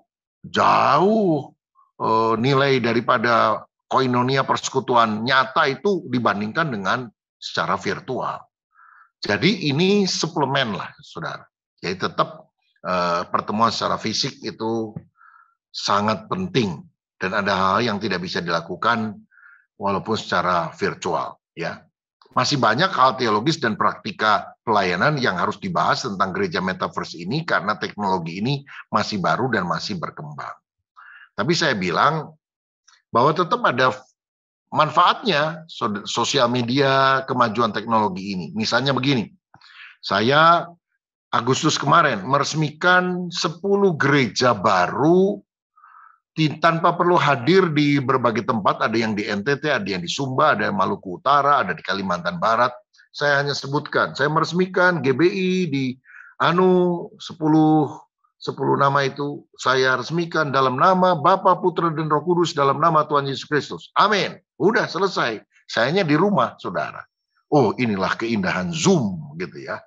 jauh eh, nilai daripada koinonia persekutuan nyata itu dibandingkan dengan secara virtual. Jadi ini suplemen lah, saudara. Jadi tetap eh, pertemuan secara fisik itu sangat penting dan ada hal yang tidak bisa dilakukan walaupun secara virtual. Ya, masih banyak hal teologis dan praktika pelayanan yang harus dibahas tentang gereja metaverse ini karena teknologi ini masih baru dan masih berkembang. Tapi saya bilang bahwa tetap ada manfaatnya sosial media kemajuan teknologi ini. Misalnya begini, saya Agustus kemarin meresmikan 10 gereja baru tanpa perlu hadir di berbagai tempat, ada yang di NTT, ada yang di Sumba, ada yang Maluku Utara, ada di Kalimantan Barat. Saya hanya sebutkan, saya meresmikan GBI di Anu 10 10 nama itu saya resmikan dalam nama Bapa, Putra, dan Roh Kudus dalam nama Tuhan Yesus Kristus. Amin. Udah selesai. Sayanya di rumah, saudara. Oh, inilah keindahan Zoom gitu ya.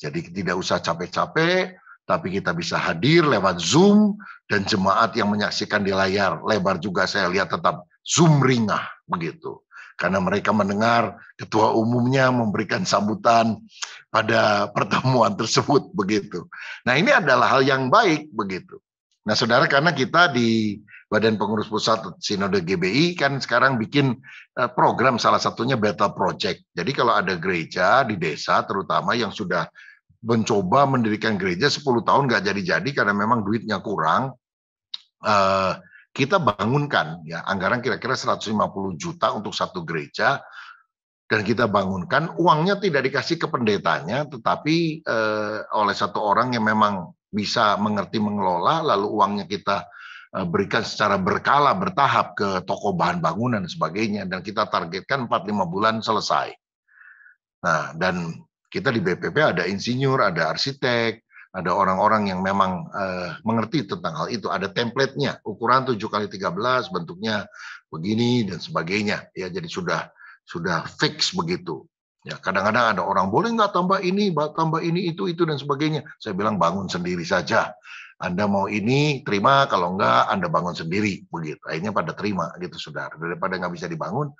Jadi tidak usah capek-capek, tapi kita bisa hadir lewat Zoom dan jemaat yang menyaksikan di layar lebar juga saya lihat tetap Zoom ringah begitu. Karena mereka mendengar ketua umumnya memberikan sambutan pada pertemuan tersebut begitu. Nah, ini adalah hal yang baik begitu. Nah, Saudara karena kita di Badan Pengurus Pusat Sinode GBI kan sekarang bikin eh, program salah satunya Battle Project. Jadi kalau ada gereja di desa terutama yang sudah mencoba mendirikan gereja 10 tahun nggak jadi-jadi karena memang duitnya kurang, eh, kita bangunkan ya anggaran kira-kira 150 juta untuk satu gereja dan kita bangunkan uangnya tidak dikasih ke pendetanya tetapi eh, oleh satu orang yang memang bisa mengerti mengelola lalu uangnya kita Eh, berikan secara berkala, bertahap ke toko bahan bangunan dan sebagainya, dan kita targetkan 4-5 bulan selesai. Nah, dan kita di BPP ada insinyur, ada arsitek, ada orang-orang yang memang uh, mengerti tentang hal itu. Ada templatenya ukuran 7 kali 13 bentuknya begini dan sebagainya. Ya, jadi sudah sudah fix begitu. Ya, kadang-kadang ada orang boleh nggak tambah ini, tambah ini itu itu dan sebagainya. Saya bilang bangun sendiri saja. Anda mau ini terima, kalau enggak Anda bangun sendiri begitu. Akhirnya pada terima gitu saudara daripada nggak bisa dibangun.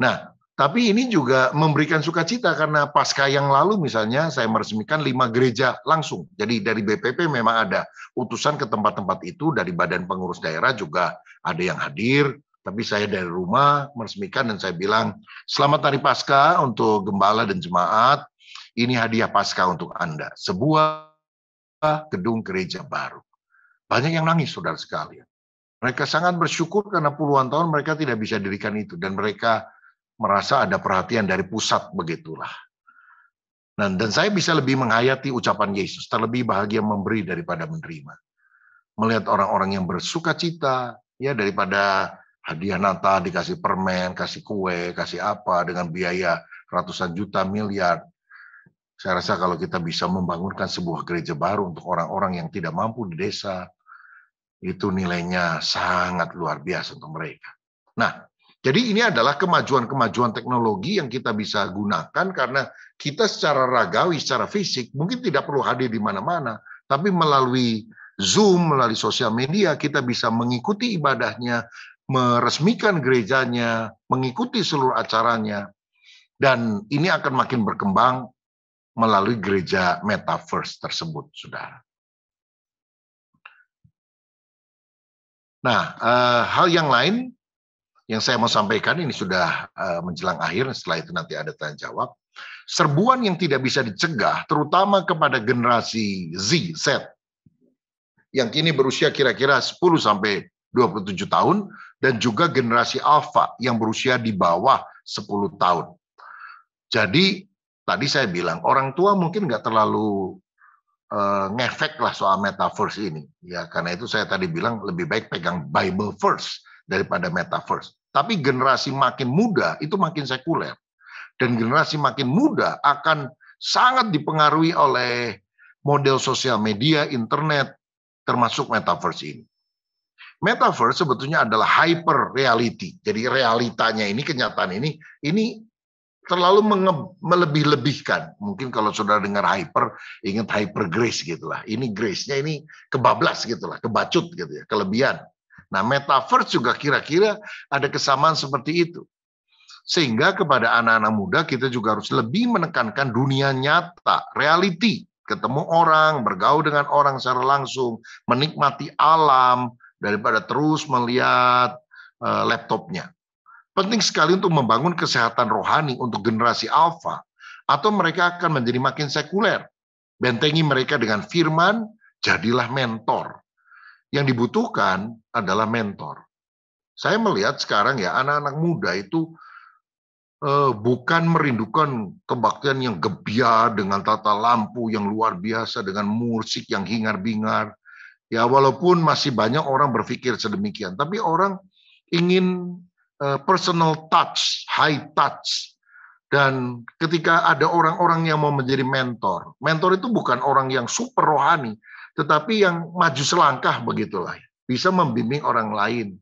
Nah, tapi ini juga memberikan sukacita karena pasca yang lalu misalnya saya meresmikan lima gereja langsung. Jadi dari BPP memang ada utusan ke tempat-tempat itu dari badan pengurus daerah juga ada yang hadir. Tapi saya dari rumah meresmikan dan saya bilang selamat hari pasca untuk gembala dan jemaat. Ini hadiah pasca untuk Anda. Sebuah gedung gereja baru. Banyak yang nangis, saudara sekalian. Mereka sangat bersyukur karena puluhan tahun mereka tidak bisa dirikan itu. Dan mereka merasa ada perhatian dari pusat begitulah. Dan, nah, dan saya bisa lebih menghayati ucapan Yesus, terlebih bahagia memberi daripada menerima. Melihat orang-orang yang bersuka cita, ya daripada hadiah Natal dikasih permen, kasih kue, kasih apa dengan biaya ratusan juta miliar. Saya rasa kalau kita bisa membangunkan sebuah gereja baru untuk orang-orang yang tidak mampu di desa, itu nilainya sangat luar biasa untuk mereka. Nah, jadi ini adalah kemajuan-kemajuan teknologi yang kita bisa gunakan karena kita secara ragawi, secara fisik mungkin tidak perlu hadir di mana-mana, tapi melalui Zoom, melalui sosial media kita bisa mengikuti ibadahnya, meresmikan gerejanya, mengikuti seluruh acaranya. Dan ini akan makin berkembang melalui gereja metaverse tersebut, saudara. Nah, eh, hal yang lain yang saya mau sampaikan ini sudah eh, menjelang akhir, setelah itu nanti ada tanya jawab. Serbuan yang tidak bisa dicegah, terutama kepada generasi Z, Z, yang kini berusia kira-kira 10 sampai 27 tahun, dan juga generasi Alpha yang berusia di bawah 10 tahun. Jadi tadi saya bilang orang tua mungkin nggak terlalu uh, ngefek lah soal metaverse ini. Ya karena itu saya tadi bilang lebih baik pegang Bible first daripada metaverse. Tapi generasi makin muda itu makin sekuler dan generasi makin muda akan sangat dipengaruhi oleh model sosial media, internet, termasuk metaverse ini. Metaverse sebetulnya adalah hyper reality. Jadi realitanya ini, kenyataan ini, ini terlalu melebih-lebihkan. Mungkin kalau sudah dengar hyper, ingat hyper grace gitulah. Ini grace-nya ini kebablas gitulah, kebacut gitu ya, kelebihan. Nah, metaverse juga kira-kira ada kesamaan seperti itu. Sehingga kepada anak-anak muda kita juga harus lebih menekankan dunia nyata, reality, ketemu orang, bergaul dengan orang secara langsung, menikmati alam daripada terus melihat eh, laptopnya Penting sekali untuk membangun kesehatan rohani untuk generasi alfa atau mereka akan menjadi makin sekuler. Bentengi mereka dengan firman, jadilah mentor. Yang dibutuhkan adalah mentor. Saya melihat sekarang ya anak-anak muda itu eh, bukan merindukan kebaktian yang gebiar dengan tata lampu yang luar biasa dengan musik yang hingar-bingar. Ya walaupun masih banyak orang berpikir sedemikian, tapi orang ingin Eh, personal touch, high touch. Dan ketika ada orang-orang yang mau menjadi mentor, mentor itu bukan orang yang super rohani, tetapi yang maju selangkah begitulah, bisa membimbing orang lain.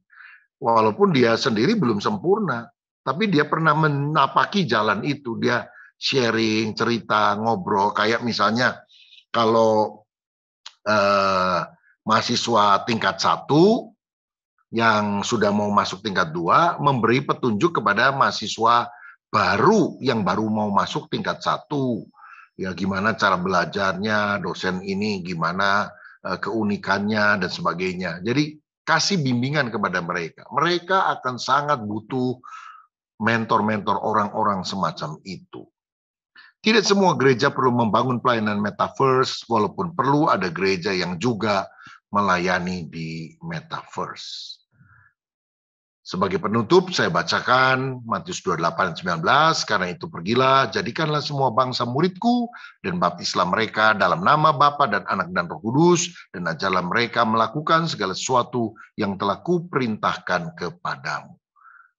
Walaupun dia sendiri belum sempurna, tapi dia pernah menapaki jalan itu, dia sharing, cerita, ngobrol, kayak misalnya kalau eh, mahasiswa tingkat satu yang sudah mau masuk tingkat dua memberi petunjuk kepada mahasiswa baru yang baru mau masuk tingkat satu ya gimana cara belajarnya dosen ini gimana eh, keunikannya dan sebagainya jadi kasih bimbingan kepada mereka mereka akan sangat butuh mentor-mentor orang-orang semacam itu tidak semua gereja perlu membangun pelayanan metaverse walaupun perlu ada gereja yang juga melayani di metaverse sebagai penutup, saya bacakan Matius 28 19, karena itu pergilah, jadikanlah semua bangsa muridku, dan baptislah mereka dalam nama Bapa dan anak dan roh kudus, dan ajarlah mereka melakukan segala sesuatu yang telah kuperintahkan kepadamu.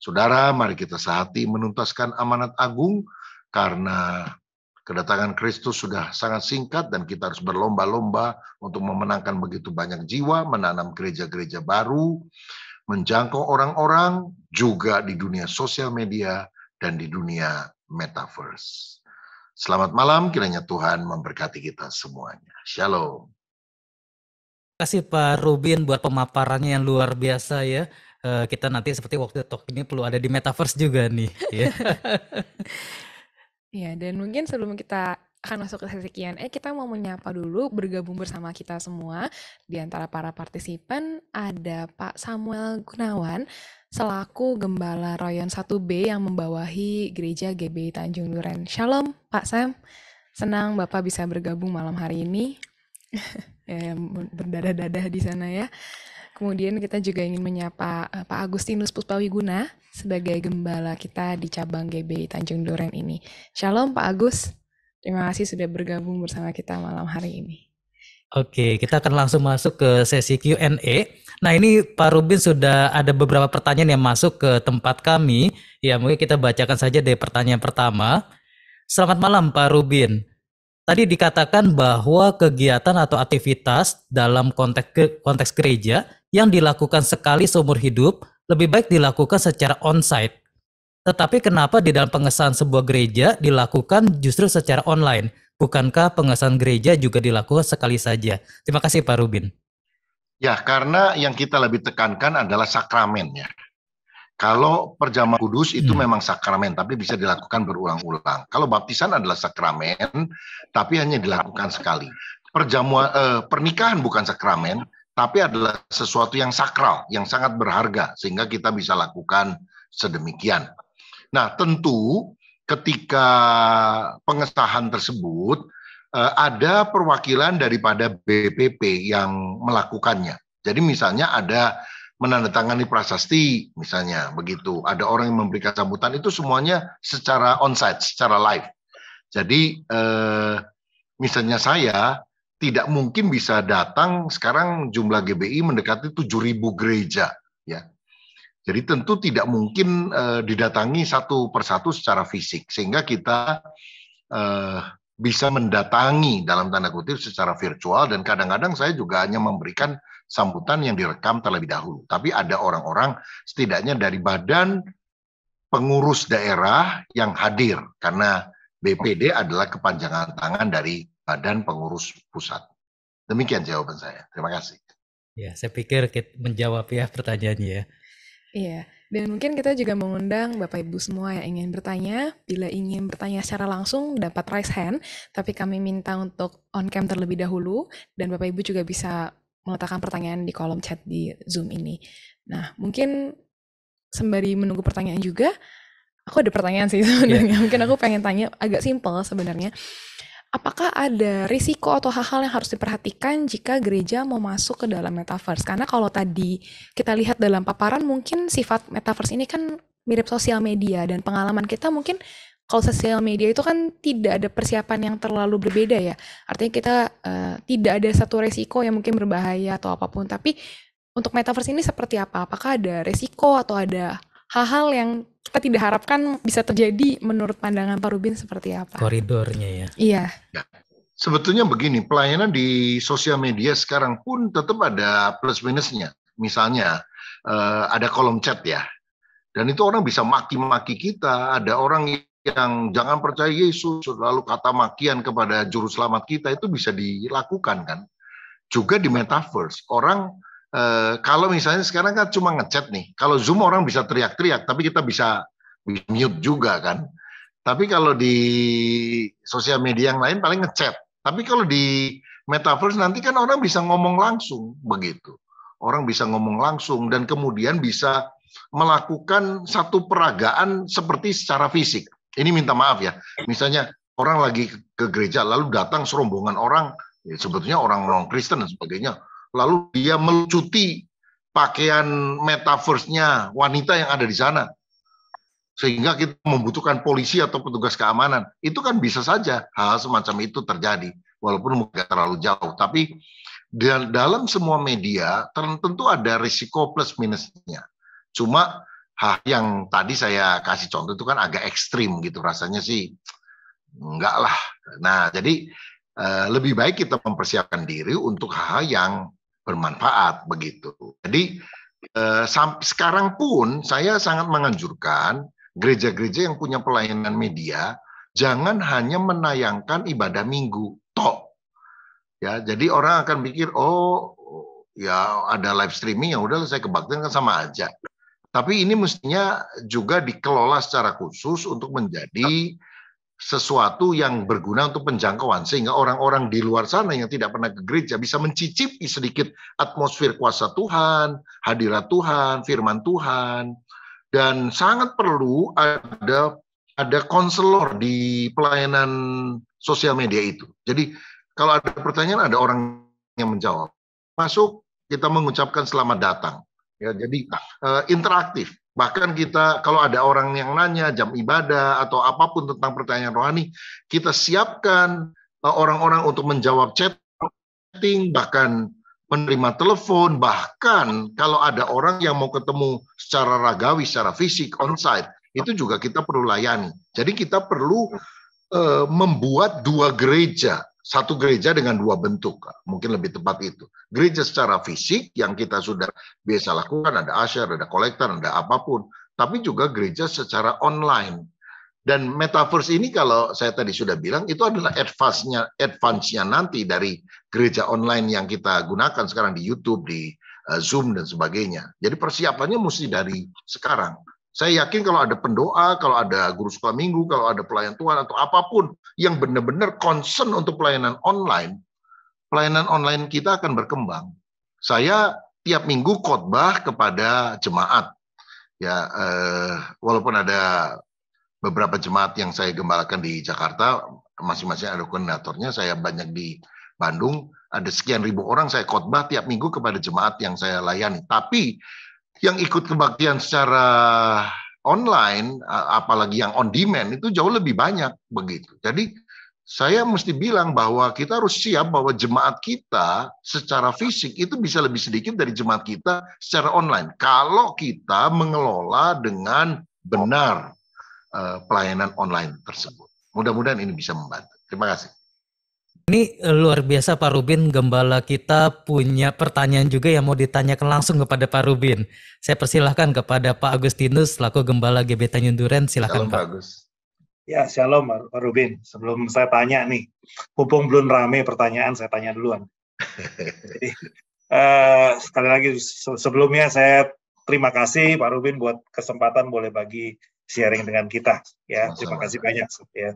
Saudara, mari kita sehati menuntaskan amanat agung, karena kedatangan Kristus sudah sangat singkat dan kita harus berlomba-lomba untuk memenangkan begitu banyak jiwa, menanam gereja-gereja baru, menjangkau orang-orang juga di dunia sosial media dan di dunia metaverse. Selamat malam, kiranya Tuhan memberkati kita semuanya. Shalom. Terima kasih Pak Rubin buat pemaparannya yang luar biasa ya. Eh, kita nanti seperti waktu talk ini perlu ada di metaverse juga nih. Ya, ya dan mungkin sebelum kita akan masuk ke sesi Q&A, eh, kita mau menyapa dulu bergabung bersama kita semua. Di antara para partisipan ada Pak Samuel Gunawan selaku Gembala Royon 1B yang membawahi Gereja GB Tanjung Duren. Shalom Pak Sam, senang Bapak bisa bergabung malam hari ini. ya, berdadah-dadah di sana ya. Kemudian kita juga ingin menyapa eh, Pak Agustinus Puspawiguna sebagai gembala kita di cabang GB Tanjung Duren ini. Shalom Pak Agus. Terima kasih sudah bergabung bersama kita malam hari ini. Oke, kita akan langsung masuk ke sesi Q&A. Nah ini Pak Rubin sudah ada beberapa pertanyaan yang masuk ke tempat kami. Ya mungkin kita bacakan saja dari pertanyaan pertama. Selamat malam Pak Rubin. Tadi dikatakan bahwa kegiatan atau aktivitas dalam konteks konteks gereja yang dilakukan sekali seumur hidup lebih baik dilakukan secara on-site tetapi kenapa di dalam pengesahan sebuah gereja dilakukan justru secara online? Bukankah pengesahan gereja juga dilakukan sekali saja? Terima kasih Pak Rubin. Ya, karena yang kita lebih tekankan adalah sakramennya. Kalau perjamuan kudus itu hmm. memang sakramen, tapi bisa dilakukan berulang-ulang. Kalau baptisan adalah sakramen, tapi hanya dilakukan sekali. Perjamuan eh, pernikahan bukan sakramen, tapi adalah sesuatu yang sakral, yang sangat berharga, sehingga kita bisa lakukan sedemikian. Nah, tentu ketika pengesahan tersebut eh, ada perwakilan daripada BPP yang melakukannya. Jadi misalnya ada menandatangani prasasti misalnya begitu, ada orang yang memberikan sambutan itu semuanya secara onsite, secara live. Jadi eh, misalnya saya tidak mungkin bisa datang sekarang jumlah GBI mendekati 7.000 gereja jadi tentu tidak mungkin uh, didatangi satu persatu secara fisik, sehingga kita uh, bisa mendatangi dalam tanda kutip secara virtual dan kadang-kadang saya juga hanya memberikan sambutan yang direkam terlebih dahulu. Tapi ada orang-orang setidaknya dari badan pengurus daerah yang hadir karena BPD adalah kepanjangan tangan dari badan pengurus pusat. Demikian jawaban saya. Terima kasih. Ya, saya pikir menjawab ya pertanyaannya ya. Iya, dan mungkin kita juga mengundang Bapak Ibu semua yang ingin bertanya. Bila ingin bertanya secara langsung dapat raise hand, tapi kami minta untuk on cam terlebih dahulu dan Bapak Ibu juga bisa meletakkan pertanyaan di kolom chat di Zoom ini. Nah, mungkin sembari menunggu pertanyaan juga, aku ada pertanyaan sih sebenarnya. Yeah. Mungkin aku pengen tanya agak simpel sebenarnya apakah ada risiko atau hal-hal yang harus diperhatikan jika gereja mau masuk ke dalam metaverse? Karena kalau tadi kita lihat dalam paparan mungkin sifat metaverse ini kan mirip sosial media dan pengalaman kita mungkin kalau sosial media itu kan tidak ada persiapan yang terlalu berbeda ya. Artinya kita uh, tidak ada satu resiko yang mungkin berbahaya atau apapun. Tapi untuk metaverse ini seperti apa? Apakah ada resiko atau ada hal-hal yang kita tidak harapkan bisa terjadi menurut pandangan Pak Rubin seperti apa? Koridornya ya. Iya. Ya. Sebetulnya begini, pelayanan di sosial media sekarang pun tetap ada plus minusnya. Misalnya eh, ada kolom chat ya, dan itu orang bisa maki-maki kita. Ada orang yang jangan percaya Yesus, lalu kata makian kepada juru selamat kita itu bisa dilakukan kan. Juga di metaverse, orang e, kalau misalnya sekarang kan cuma ngechat nih. Kalau Zoom orang bisa teriak-teriak, tapi kita bisa mute juga kan. Tapi kalau di sosial media yang lain paling ngechat. Tapi kalau di metaverse nanti kan orang bisa ngomong langsung begitu. Orang bisa ngomong langsung dan kemudian bisa melakukan satu peragaan seperti secara fisik. Ini minta maaf ya. Misalnya orang lagi ke gereja lalu datang serombongan orang, ya sebetulnya orang non Kristen dan sebagainya lalu dia melucuti pakaian metaverse-nya wanita yang ada di sana. Sehingga kita membutuhkan polisi atau petugas keamanan. Itu kan bisa saja hal, semacam itu terjadi, walaupun mungkin terlalu jauh. Tapi dalam semua media tentu ada risiko plus minusnya. Cuma hal yang tadi saya kasih contoh itu kan agak ekstrim gitu rasanya sih. Enggak lah. Nah, jadi eh, lebih baik kita mempersiapkan diri untuk hal yang bermanfaat begitu. Jadi eh, sekarang pun saya sangat menganjurkan gereja-gereja yang punya pelayanan media jangan hanya menayangkan ibadah minggu tok. Ya, jadi orang akan pikir oh ya ada live streaming ya udah saya kebaktian kan sama aja. Tapi ini mestinya juga dikelola secara khusus untuk menjadi sesuatu yang berguna untuk penjangkauan sehingga orang-orang di luar sana yang tidak pernah ke gereja bisa mencicipi sedikit atmosfer kuasa Tuhan, hadirat Tuhan, firman Tuhan dan sangat perlu ada ada konselor di pelayanan sosial media itu. Jadi kalau ada pertanyaan ada orang yang menjawab. Masuk kita mengucapkan selamat datang. Ya, jadi eh, interaktif. Bahkan kita kalau ada orang yang nanya jam ibadah atau apapun tentang pertanyaan rohani, kita siapkan e, orang-orang untuk menjawab chatting, bahkan menerima telepon, bahkan kalau ada orang yang mau ketemu secara ragawi, secara fisik on-site, itu juga kita perlu layani. Jadi kita perlu uh, membuat dua gereja satu gereja dengan dua bentuk, mungkin lebih tepat itu. Gereja secara fisik yang kita sudah biasa lakukan, ada asyar, ada kolektor, ada apapun, tapi juga gereja secara online. Dan metaverse ini kalau saya tadi sudah bilang, itu adalah advance-nya advance-nya nanti dari gereja online yang kita gunakan sekarang di YouTube, di eh, Zoom, dan sebagainya. Jadi persiapannya mesti dari sekarang. Saya yakin kalau ada pendoa, kalau ada guru sekolah minggu, kalau ada pelayan Tuhan atau apapun yang benar-benar concern untuk pelayanan online, pelayanan online kita akan berkembang. Saya tiap minggu khotbah kepada jemaat. Ya, eh, walaupun ada beberapa jemaat yang saya gembalakan di Jakarta, masing-masing ada koordinatornya, saya banyak di Bandung, ada sekian ribu orang saya khotbah tiap minggu kepada jemaat yang saya layani. Tapi yang ikut kebaktian secara online, apalagi yang on demand itu jauh lebih banyak begitu. Jadi saya mesti bilang bahwa kita harus siap bahwa jemaat kita secara fisik itu bisa lebih sedikit dari jemaat kita secara online. Kalau kita mengelola dengan benar eh, pelayanan online tersebut. Mudah-mudahan ini bisa membantu. Terima kasih. Ini eh, luar biasa Pak Rubin, gembala kita punya pertanyaan juga yang mau ditanyakan langsung kepada Pak Rubin. Saya persilahkan kepada Pak Agustinus laku gembala GB Tanjung silahkan Pak. Agus. Ya, shalom Pak Rubin. Sebelum saya tanya nih, mumpung belum rame pertanyaan, saya tanya duluan. Jadi, uh, sekali lagi sebelumnya saya terima kasih Pak Rubin buat kesempatan boleh bagi sharing dengan kita. Ya, terima kasih banyak. Ya.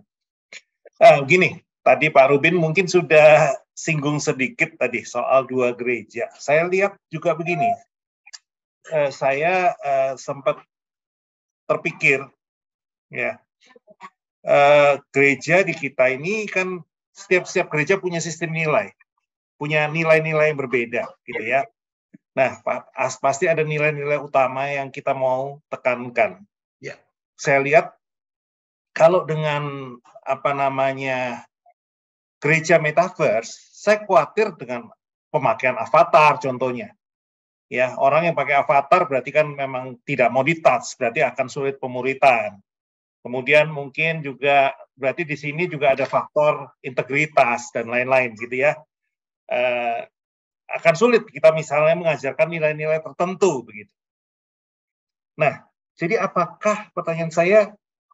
Uh, gini, Tadi Pak Rubin mungkin sudah singgung sedikit tadi soal dua gereja. Saya lihat juga begini, eh, saya eh, sempat terpikir, ya eh, gereja di kita ini kan setiap-setiap gereja punya sistem nilai, punya nilai-nilai yang berbeda, gitu ya. Nah, pasti ada nilai-nilai utama yang kita mau tekankan. Ya. Saya lihat kalau dengan apa namanya gereja metaverse, saya khawatir dengan pemakaian avatar contohnya. Ya, orang yang pakai avatar berarti kan memang tidak mau di berarti akan sulit pemuritan. Kemudian mungkin juga berarti di sini juga ada faktor integritas dan lain-lain gitu ya. Eh, akan sulit kita misalnya mengajarkan nilai-nilai tertentu begitu. Nah, jadi apakah pertanyaan saya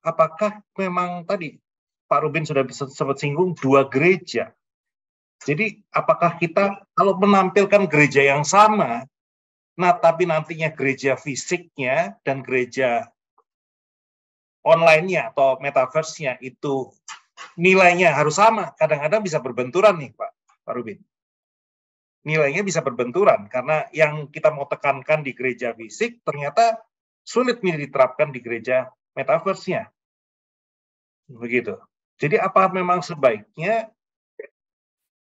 apakah memang tadi Pak Rubin sudah sempat singgung dua gereja. Jadi apakah kita kalau menampilkan gereja yang sama, nah tapi nantinya gereja fisiknya dan gereja online-nya atau metaverse-nya itu nilainya harus sama. Kadang-kadang bisa berbenturan nih Pak, Pak Rubin. Nilainya bisa berbenturan karena yang kita mau tekankan di gereja fisik ternyata sulit nih diterapkan di gereja metaverse-nya. Begitu. Jadi apa memang sebaiknya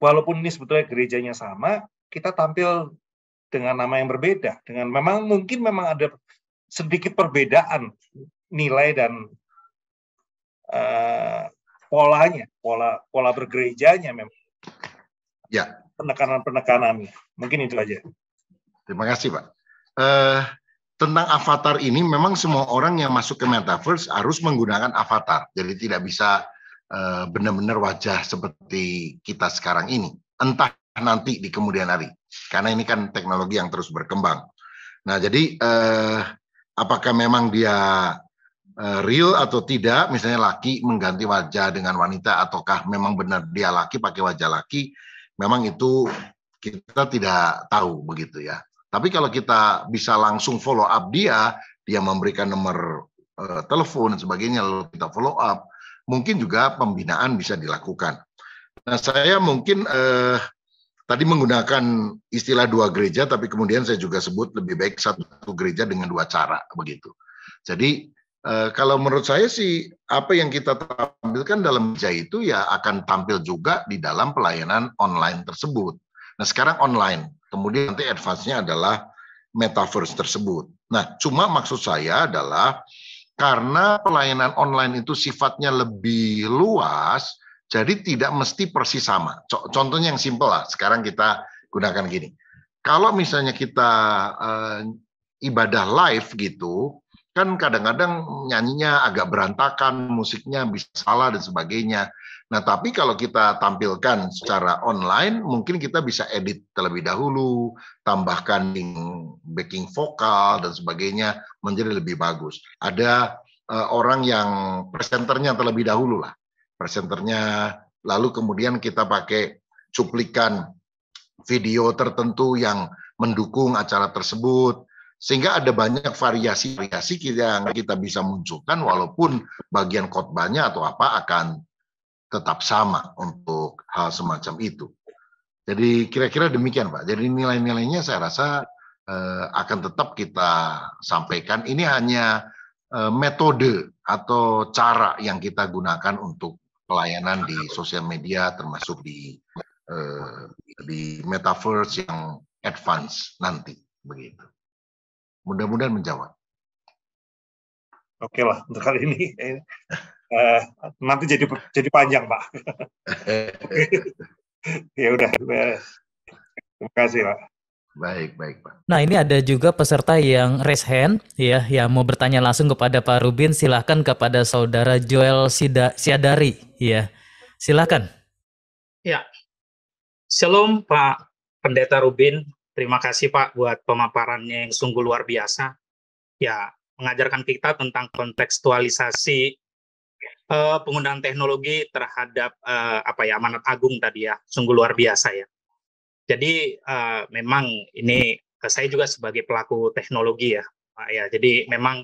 walaupun ini sebetulnya gerejanya sama, kita tampil dengan nama yang berbeda, dengan memang mungkin memang ada sedikit perbedaan nilai dan uh, polanya, pola pola bergerejanya memang. Ya. Penekanan-penekanannya. Mungkin itu aja. Terima kasih, Pak. Uh, tentang avatar ini memang semua orang yang masuk ke metaverse harus menggunakan avatar. Jadi tidak bisa Eh, benar-benar wajah seperti kita sekarang ini. Entah nanti di kemudian hari, karena ini kan teknologi yang terus berkembang. Nah, jadi eh, apakah memang dia eh, real atau tidak? Misalnya laki mengganti wajah dengan wanita, ataukah memang benar dia laki pakai wajah laki? Memang itu kita tidak tahu begitu ya. Tapi kalau kita bisa langsung follow up dia, dia memberikan nomor eh, telepon dan sebagainya, lalu kita follow up mungkin juga pembinaan bisa dilakukan. Nah, saya mungkin eh, tadi menggunakan istilah dua gereja, tapi kemudian saya juga sebut lebih baik satu gereja dengan dua cara begitu. Jadi eh, kalau menurut saya sih apa yang kita tampilkan dalam gereja itu ya akan tampil juga di dalam pelayanan online tersebut. Nah sekarang online, kemudian nanti advance-nya adalah metaverse tersebut. Nah cuma maksud saya adalah karena pelayanan online itu sifatnya lebih luas, jadi tidak mesti persis sama. Contohnya yang simpel lah, sekarang kita gunakan gini. Kalau misalnya kita eh, ibadah live gitu, kan kadang-kadang nyanyinya agak berantakan, musiknya bisa salah dan sebagainya. Nah, tapi kalau kita tampilkan secara online, mungkin kita bisa edit terlebih dahulu, tambahkan backing vokal dan sebagainya menjadi lebih bagus. Ada uh, orang yang presenternya terlebih dahulu lah, presenternya lalu kemudian kita pakai cuplikan video tertentu yang mendukung acara tersebut sehingga ada banyak variasi-variasi yang kita bisa munculkan walaupun bagian khotbahnya atau apa akan tetap sama untuk hal semacam itu. Jadi kira-kira demikian Pak. Jadi nilai-nilainya saya rasa eh, akan tetap kita sampaikan. Ini hanya eh, metode atau cara yang kita gunakan untuk pelayanan di sosial media, termasuk di eh, di metaverse yang advance nanti, begitu. Mudah-mudahan menjawab. Oke lah untuk kali ini. Uh, nanti jadi jadi panjang pak. ya udah. Terima kasih pak. Baik, baik, Pak. Nah, ini ada juga peserta yang raise hand ya, yang mau bertanya langsung kepada Pak Rubin, silahkan kepada saudara Joel Sida, Siadari ya. Silahkan. Ya. Shalom Pak Pendeta Rubin, terima kasih Pak buat pemaparannya yang sungguh luar biasa. Ya, mengajarkan kita tentang kontekstualisasi uh, penggunaan teknologi terhadap uh, apa ya amanat agung tadi ya, sungguh luar biasa ya. Jadi uh, memang ini saya juga sebagai pelaku teknologi ya, Pak ya. Jadi memang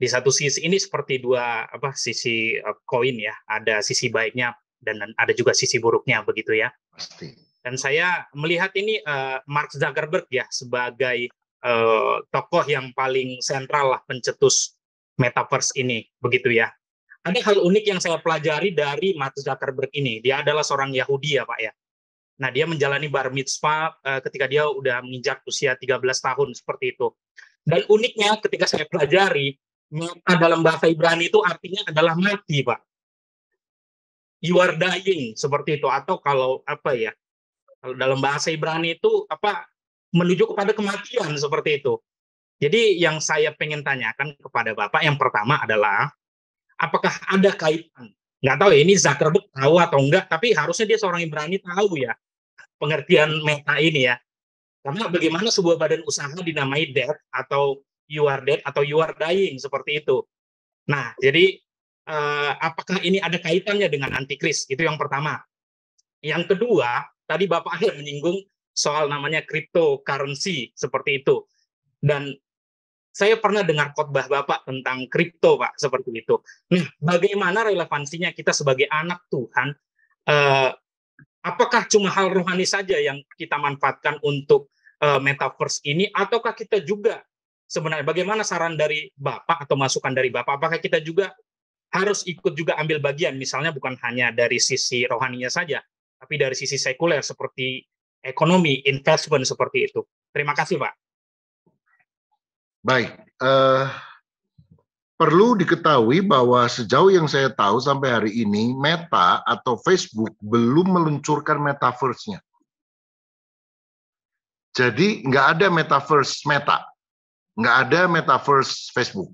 di satu sisi ini seperti dua apa sisi eh, koin uh, ya, ada sisi baiknya dan ada juga sisi buruknya begitu ya. Pasti. Dan saya melihat ini uh, Mark Zuckerberg ya sebagai uh, tokoh yang paling sentral lah pencetus metaverse ini begitu ya. Ada hal unik yang saya pelajari dari Mark Zuckerberg ini. Dia adalah seorang Yahudi ya Pak ya. Nah, dia menjalani bar mitzvah uh, ketika dia udah menginjak usia 13 tahun seperti itu. Dan iya. uniknya ketika saya pelajari, mata dalam bahasa Ibrani itu artinya adalah mati, Pak. You are dying seperti itu atau kalau apa ya? Kalau dalam bahasa Ibrani itu apa menuju kepada kematian seperti itu. Jadi yang saya pengen tanyakan kepada Bapak yang pertama adalah apakah ada kaitan nggak tahu ya ini Zuckerberg tahu atau enggak, tapi harusnya dia seorang Ibrani tahu ya pengertian meta ini ya. Karena bagaimana sebuah badan usaha dinamai dead atau you are dead atau you are dying seperti itu. Nah, jadi eh, apakah ini ada kaitannya dengan antikris? Itu yang pertama. Yang kedua, tadi Bapak Akhir menyinggung soal namanya cryptocurrency seperti itu. Dan saya pernah dengar khotbah Bapak tentang kripto, Pak, seperti itu. Nah, bagaimana relevansinya kita sebagai anak Tuhan? Eh, apakah cuma hal rohani saja yang kita manfaatkan untuk eh, metaverse ini, ataukah kita juga sebenarnya bagaimana saran dari Bapak atau masukan dari Bapak? Apakah kita juga harus ikut juga ambil bagian, misalnya bukan hanya dari sisi rohaninya saja, tapi dari sisi sekuler seperti ekonomi, investment seperti itu. Terima kasih, Pak. Baik, uh, perlu diketahui bahwa sejauh yang saya tahu sampai hari ini Meta atau Facebook belum meluncurkan metaverse-nya. Jadi nggak ada metaverse Meta, nggak ada metaverse Facebook.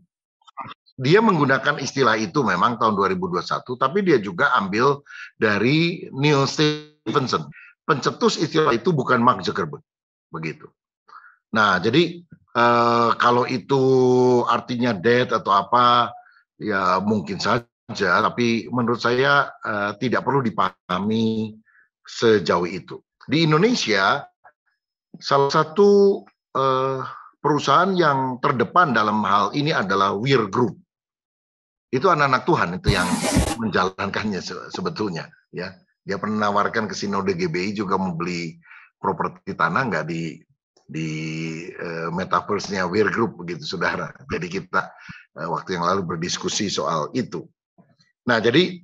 Dia menggunakan istilah itu memang tahun 2021, tapi dia juga ambil dari Neil Stephenson. Pencetus istilah itu bukan Mark Zuckerberg, begitu. Nah, jadi Eh, kalau itu artinya dead atau apa, ya mungkin saja. Tapi menurut saya uh, tidak perlu dipahami sejauh itu. Di Indonesia, salah satu uh, perusahaan yang terdepan dalam hal ini adalah Weir Group. Itu anak-anak Tuhan itu yang menjalankannya se sebetulnya. Ya, dia pernah menawarkan ke Sinode GBI juga membeli properti tanah nggak di di uh, metaverse-nya Weir Group begitu saudara. Jadi kita uh, waktu yang lalu berdiskusi soal itu. Nah jadi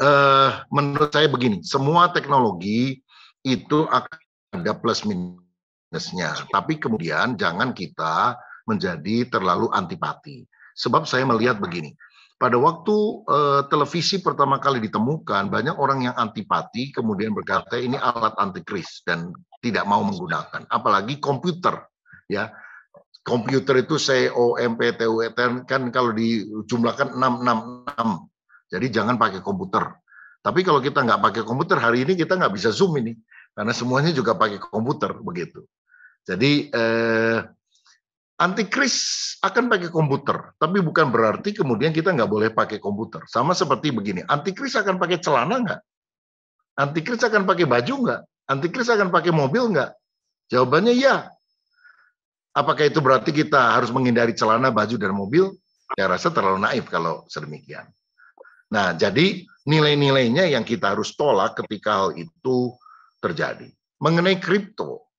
uh, menurut saya begini, semua teknologi itu akan ada plus minusnya. Tapi kemudian jangan kita menjadi terlalu antipati. Sebab saya melihat begini, pada waktu uh, televisi pertama kali ditemukan, banyak orang yang antipati kemudian berkata ini alat antikris dan tidak mau menggunakan. Apalagi komputer, ya komputer itu C O M P T U E T kan kalau dijumlahkan 666. Jadi jangan pakai komputer. Tapi kalau kita nggak pakai komputer hari ini kita nggak bisa zoom ini karena semuanya juga pakai komputer begitu. Jadi eh, Antikris akan pakai komputer, tapi bukan berarti kemudian kita nggak boleh pakai komputer. Sama seperti begini, antikris akan pakai celana nggak? Antikris akan pakai baju nggak? Antikris akan pakai mobil nggak? Jawabannya ya. Apakah itu berarti kita harus menghindari celana, baju, dan mobil? Saya rasa terlalu naif kalau sedemikian. Nah, jadi nilai-nilainya yang kita harus tolak ketika hal itu terjadi. Mengenai kripto,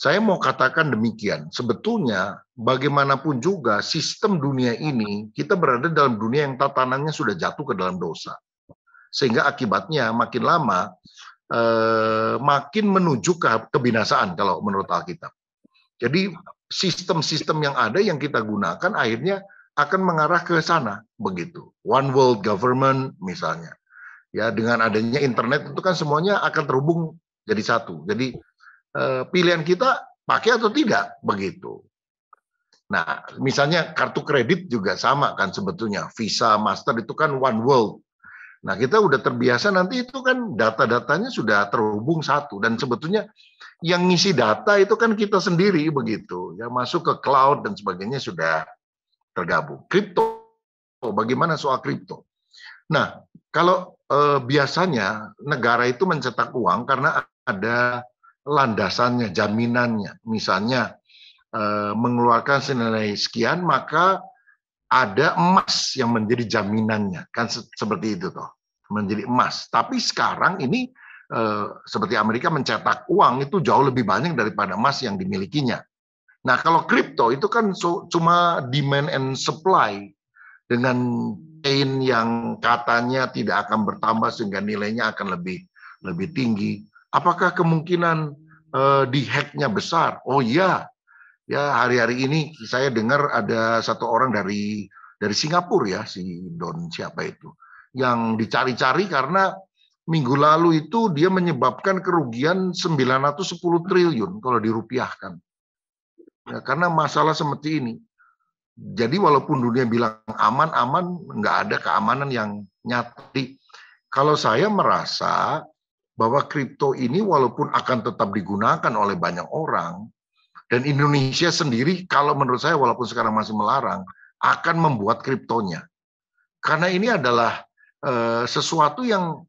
saya mau katakan demikian. Sebetulnya bagaimanapun juga sistem dunia ini kita berada dalam dunia yang tatanannya sudah jatuh ke dalam dosa. Sehingga akibatnya makin lama eh, makin menuju ke kebinasaan kalau menurut Alkitab. Jadi sistem-sistem yang ada yang kita gunakan akhirnya akan mengarah ke sana begitu. One world government misalnya. Ya dengan adanya internet itu kan semuanya akan terhubung jadi satu. Jadi Eh, pilihan kita pakai atau tidak begitu. Nah, misalnya kartu kredit juga sama kan sebetulnya. Visa, Master itu kan one world. Nah, kita udah terbiasa nanti itu kan data-datanya sudah terhubung satu dan sebetulnya yang ngisi data itu kan kita sendiri begitu. Yang masuk ke cloud dan sebagainya sudah tergabung. Kripto bagaimana soal kripto? Nah, kalau eh, biasanya negara itu mencetak uang karena ada landasannya, jaminannya. Misalnya eh, mengeluarkan senilai sekian, maka ada emas yang menjadi jaminannya, kan seperti itu toh, menjadi emas. Tapi sekarang ini eh, seperti Amerika mencetak uang itu jauh lebih banyak daripada emas yang dimilikinya. Nah kalau kripto itu kan cuma demand and supply dengan chain yang katanya tidak akan bertambah sehingga nilainya akan lebih lebih tinggi. Apakah kemungkinan uh, di hacknya besar? Oh iya, ya hari-hari ini saya dengar ada satu orang dari dari Singapura ya si Don siapa itu yang dicari-cari karena minggu lalu itu dia menyebabkan kerugian 910 triliun kalau dirupiahkan. Ya, karena masalah seperti ini. Jadi walaupun dunia bilang aman-aman, nggak ada keamanan yang nyati. Kalau saya merasa bahwa kripto ini walaupun akan tetap digunakan oleh banyak orang, dan Indonesia sendiri kalau menurut saya walaupun sekarang masih melarang, akan membuat kriptonya. Karena ini adalah e, sesuatu yang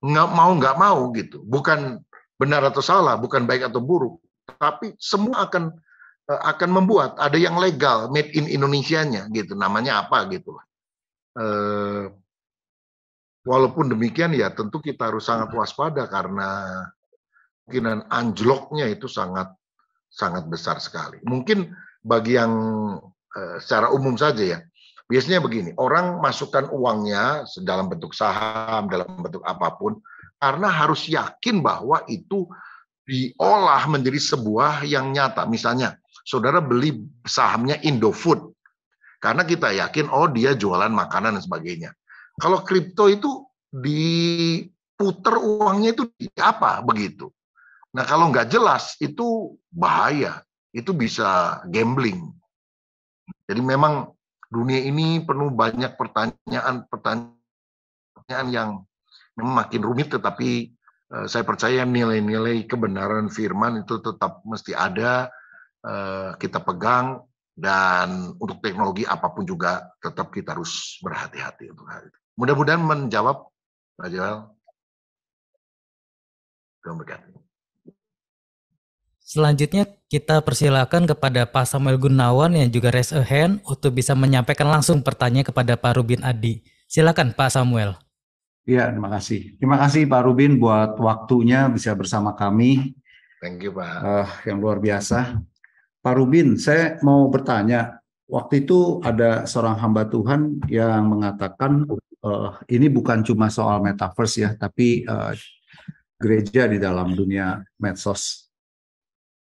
nggak mau nggak mau gitu, bukan benar atau salah, bukan baik atau buruk, tapi semua akan e, akan membuat ada yang legal made in Indonesia-nya gitu, namanya apa gitu E, walaupun demikian ya tentu kita harus sangat hmm. waspada karena kemungkinan anjloknya itu sangat sangat besar sekali. Mungkin bagi yang eh, secara umum saja ya, biasanya begini, orang masukkan uangnya dalam bentuk saham, dalam bentuk apapun, karena harus yakin bahwa itu diolah menjadi sebuah yang nyata. Misalnya, saudara beli sahamnya Indofood, karena kita yakin, oh dia jualan makanan dan sebagainya. Kalau kripto itu diputer uangnya itu di apa begitu. Nah kalau nggak jelas itu bahaya, itu bisa gambling. Jadi memang dunia ini penuh banyak pertanyaan-pertanyaan yang makin rumit tetapi eh, saya percaya nilai-nilai kebenaran firman itu tetap mesti ada eh, kita pegang dan untuk teknologi apapun juga tetap kita harus berhati-hati untuk hal itu. Mudah-mudahan menjawab, Pak Joel. Selanjutnya kita persilakan kepada Pak Samuel Gunawan yang juga raise a hand untuk bisa menyampaikan langsung pertanyaan kepada Pak Rubin Adi. Silakan Pak Samuel. ya terima kasih. Terima kasih Pak Rubin buat waktunya bisa bersama kami. Thank you Pak. Uh, yang luar biasa. Pak Rubin, saya mau bertanya. Waktu itu ada seorang hamba Tuhan yang mengatakan uh, ini bukan cuma soal metaverse ya, tapi uh, gereja di dalam dunia medsos.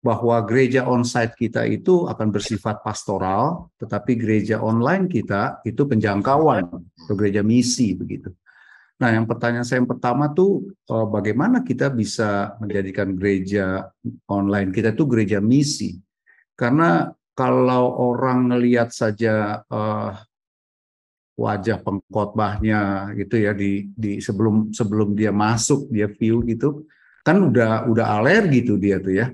Bahwa gereja onsite kita itu akan bersifat pastoral, tetapi gereja online kita itu penjangkauan atau gereja misi begitu. Nah, yang pertanyaan saya yang pertama tuh uh, bagaimana kita bisa menjadikan gereja online kita itu gereja misi? Karena kalau orang melihat saja uh, wajah pengkhotbahnya gitu ya di di sebelum sebelum dia masuk dia view gitu kan udah udah alergi tuh dia tuh ya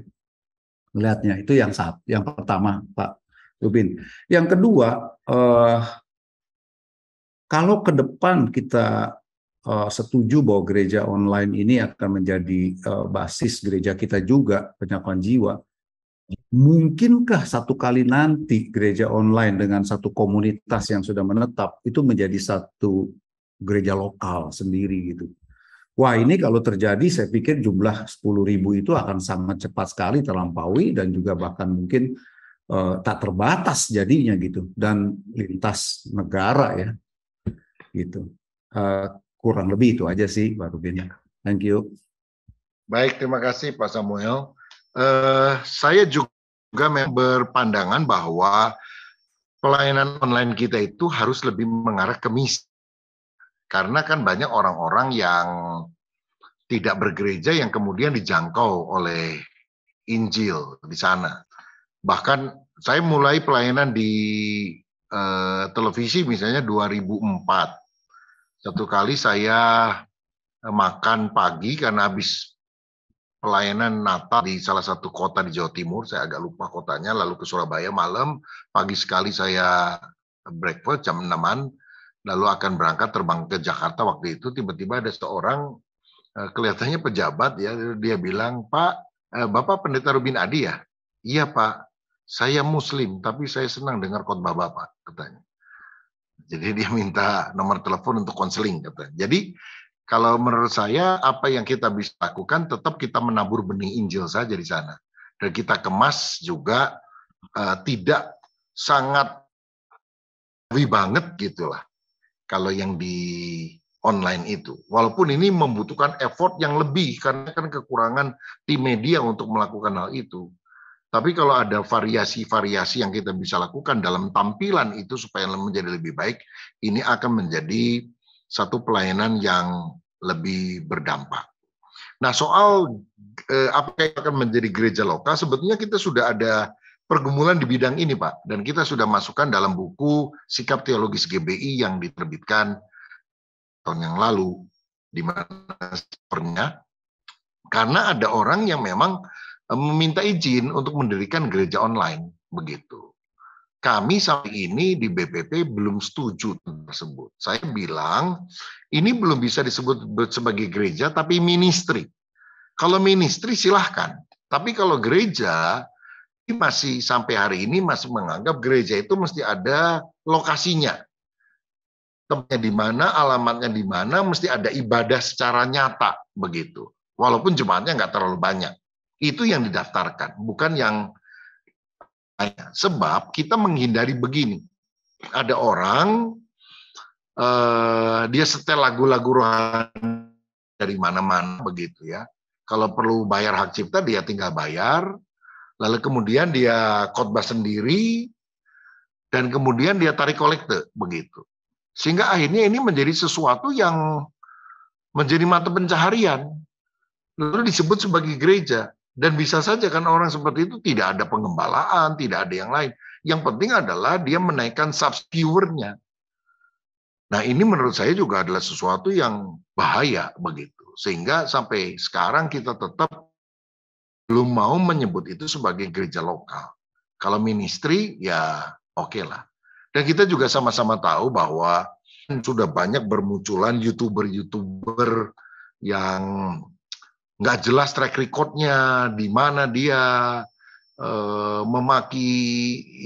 melihatnya itu yang saat yang pertama Pak Lubin yang kedua eh, kalau ke depan kita eh, setuju bahwa gereja online ini akan menjadi eh, basis gereja kita juga penyakuan jiwa Mungkinkah satu kali nanti gereja online dengan satu komunitas yang sudah menetap itu menjadi satu gereja lokal sendiri gitu? Wah ini kalau terjadi saya pikir jumlah 10 ribu itu akan sangat cepat sekali terlampaui dan juga bahkan mungkin uh, tak terbatas jadinya gitu dan lintas negara ya gitu. Uh, kurang lebih itu aja sih Pak Rubin. Thank you. Baik, terima kasih Pak Samuel. Uh, saya juga berpandangan bahwa pelayanan online kita itu harus lebih mengarah ke misi. Karena kan banyak orang-orang yang tidak bergereja yang kemudian dijangkau oleh Injil di sana. Bahkan saya mulai pelayanan di uh, televisi misalnya 2004. Satu kali saya eh, makan pagi karena habis pelayanan Natal di salah satu kota di Jawa Timur, saya agak lupa kotanya, lalu ke Surabaya malam, pagi sekali saya breakfast jam 6 lalu akan berangkat terbang ke Jakarta waktu itu, tiba-tiba ada seorang eh, kelihatannya pejabat ya, dia bilang, Pak, eh, Bapak Pendeta Rubin Adi ya? Iya Pak, saya Muslim, tapi saya senang dengar khotbah Bapak, katanya. Jadi dia minta nomor telepon untuk konseling, katanya. Jadi kalau menurut saya apa yang kita bisa lakukan tetap kita menabur benih Injil saja di sana dan kita kemas juga uh, tidak sangat heavy banget gitulah kalau yang di online itu. Walaupun ini membutuhkan effort yang lebih karena kan kekurangan tim media untuk melakukan hal itu. Tapi kalau ada variasi-variasi yang kita bisa lakukan dalam tampilan itu supaya menjadi lebih baik, ini akan menjadi satu pelayanan yang lebih berdampak. Nah, soal eh, apa yang akan menjadi gereja lokal, sebetulnya kita sudah ada pergumulan di bidang ini, Pak, dan kita sudah masukkan dalam buku Sikap Teologis GBI yang diterbitkan tahun yang lalu, di mana sepertinya karena ada orang yang memang eh, meminta izin untuk mendirikan gereja online, begitu kami sampai ini di BPP belum setuju tersebut. Saya bilang ini belum bisa disebut sebagai gereja tapi ministry. Kalau ministry silahkan, tapi kalau gereja ini masih sampai hari ini masih menganggap gereja itu mesti ada lokasinya. Tempatnya di mana, alamatnya di mana, mesti ada ibadah secara nyata begitu. Walaupun jemaatnya nggak terlalu banyak. Itu yang didaftarkan, bukan yang Sebab kita menghindari begini. Ada orang uh, dia setel lagu-lagu rohani dari mana-mana begitu ya. Kalau perlu bayar hak cipta dia tinggal bayar. Lalu kemudian dia khotbah sendiri dan kemudian dia tarik kolekte begitu. Sehingga akhirnya ini menjadi sesuatu yang menjadi mata pencaharian. Lalu disebut sebagai gereja. Dan bisa saja kan orang seperti itu tidak ada pengembalaan, tidak ada yang lain. Yang penting adalah dia menaikkan subscribernya. Nah ini menurut saya juga adalah sesuatu yang bahaya begitu. Sehingga sampai sekarang kita tetap belum mau menyebut itu sebagai gereja lokal. Kalau ministry ya oke okay lah. Dan kita juga sama-sama tahu bahwa sudah banyak bermunculan youtuber-youtuber yang nggak jelas track recordnya, di mana dia eh, memaki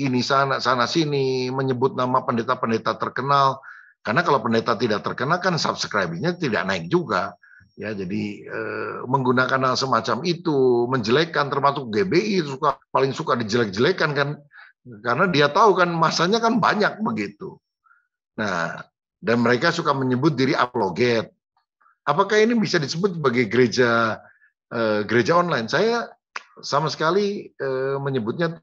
ini sana sana sini, menyebut nama pendeta-pendeta terkenal. Karena kalau pendeta tidak terkenal kan subscribenya tidak naik juga. Ya, jadi eh, menggunakan hal semacam itu, menjelekkan termasuk GBI suka paling suka dijelek-jelekan kan karena dia tahu kan masanya kan banyak begitu. Nah, dan mereka suka menyebut diri apologet Apakah ini bisa disebut sebagai gereja eh, gereja online? Saya sama sekali eh, menyebutnya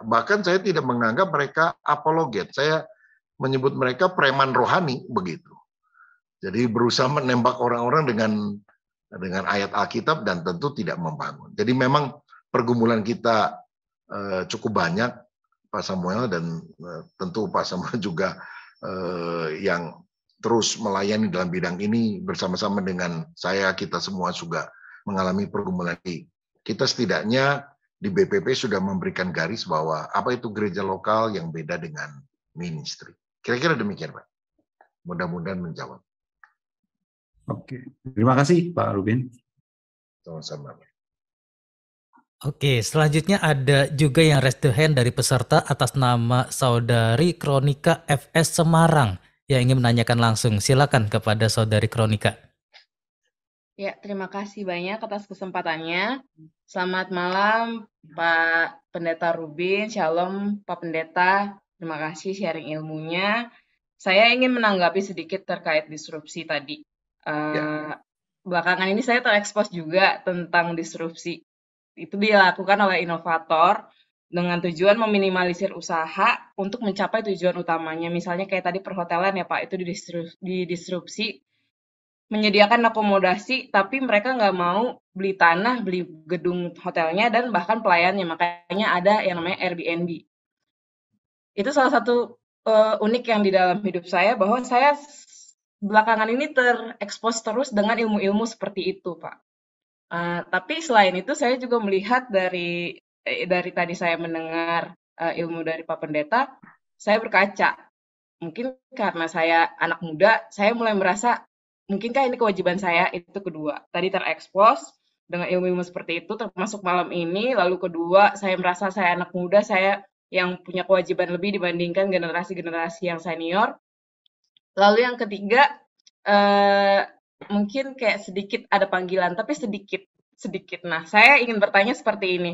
bahkan saya tidak menganggap mereka apologet. Saya menyebut mereka preman rohani begitu. Jadi berusaha menembak orang-orang dengan dengan ayat Alkitab dan tentu tidak membangun. Jadi memang pergumulan kita eh, cukup banyak Pak Samuel dan eh, tentu Pak Samuel juga eh, yang terus melayani dalam bidang ini bersama-sama dengan saya, kita semua juga mengalami pergumulan ini. Kita setidaknya di BPP sudah memberikan garis bahwa apa itu gereja lokal yang beda dengan ministry. Kira-kira demikian, Pak. Mudah-mudahan menjawab. Oke, terima kasih Pak Rubin. Sama-sama. Oke, selanjutnya ada juga yang raise the hand dari peserta atas nama saudari Kronika FS Semarang yang ingin menanyakan langsung, silakan kepada saudari Kronika. Ya, terima kasih banyak atas kesempatannya. Selamat malam Pak Pendeta Rubin, Shalom Pak Pendeta. Terima kasih sharing ilmunya. Saya ingin menanggapi sedikit terkait disrupsi tadi. Uh, Belakangan ini saya terekspos juga tentang disrupsi. Itu dilakukan oleh inovator dengan tujuan meminimalisir usaha untuk mencapai tujuan utamanya. Misalnya kayak tadi perhotelan ya Pak, itu didisrupsi, menyediakan akomodasi tapi mereka nggak mau beli tanah, beli gedung hotelnya dan bahkan pelayannya. Makanya ada yang namanya Airbnb. Itu salah satu uh, unik yang di dalam hidup saya bahwa saya belakangan ini terekspos terus dengan ilmu-ilmu seperti itu, Pak. Uh, tapi selain itu saya juga melihat dari Eh, dari tadi saya mendengar uh, ilmu dari Pak Pendeta, saya berkaca. Mungkin karena saya anak muda, saya mulai merasa mungkinkah ini kewajiban saya itu kedua. Tadi terekspos dengan ilmu-ilmu seperti itu termasuk malam ini, lalu kedua saya merasa saya anak muda, saya yang punya kewajiban lebih dibandingkan generasi-generasi yang senior. Lalu yang ketiga eh, mungkin kayak sedikit ada panggilan tapi sedikit sedikit. Nah, saya ingin bertanya seperti ini.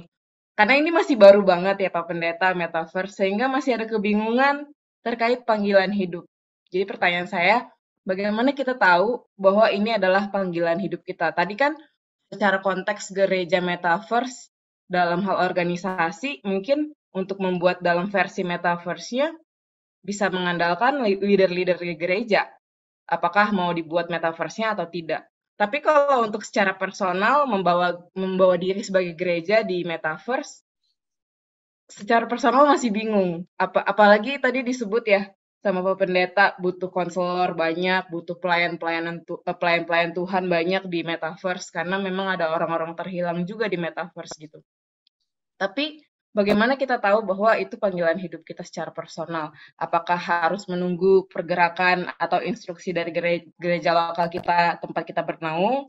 Karena ini masih baru banget ya Pak Pendeta Metaverse, sehingga masih ada kebingungan terkait panggilan hidup. Jadi pertanyaan saya, bagaimana kita tahu bahwa ini adalah panggilan hidup kita? Tadi kan secara konteks gereja metaverse dalam hal organisasi, mungkin untuk membuat dalam versi metaverse-nya bisa mengandalkan leader-leader gereja. Apakah mau dibuat metaverse-nya atau tidak? Tapi kalau untuk secara personal membawa membawa diri sebagai gereja di metaverse secara personal masih bingung. Apa apalagi tadi disebut ya sama Pak Pendeta butuh konselor banyak, butuh pelayan-pelayanan eh, pelayan-pelayan Tuhan banyak di metaverse karena memang ada orang-orang terhilang juga di metaverse gitu. Tapi bagaimana kita tahu bahwa itu panggilan hidup kita secara personal? Apakah harus menunggu pergerakan atau instruksi dari gereja, gereja lokal kita tempat kita bernaung?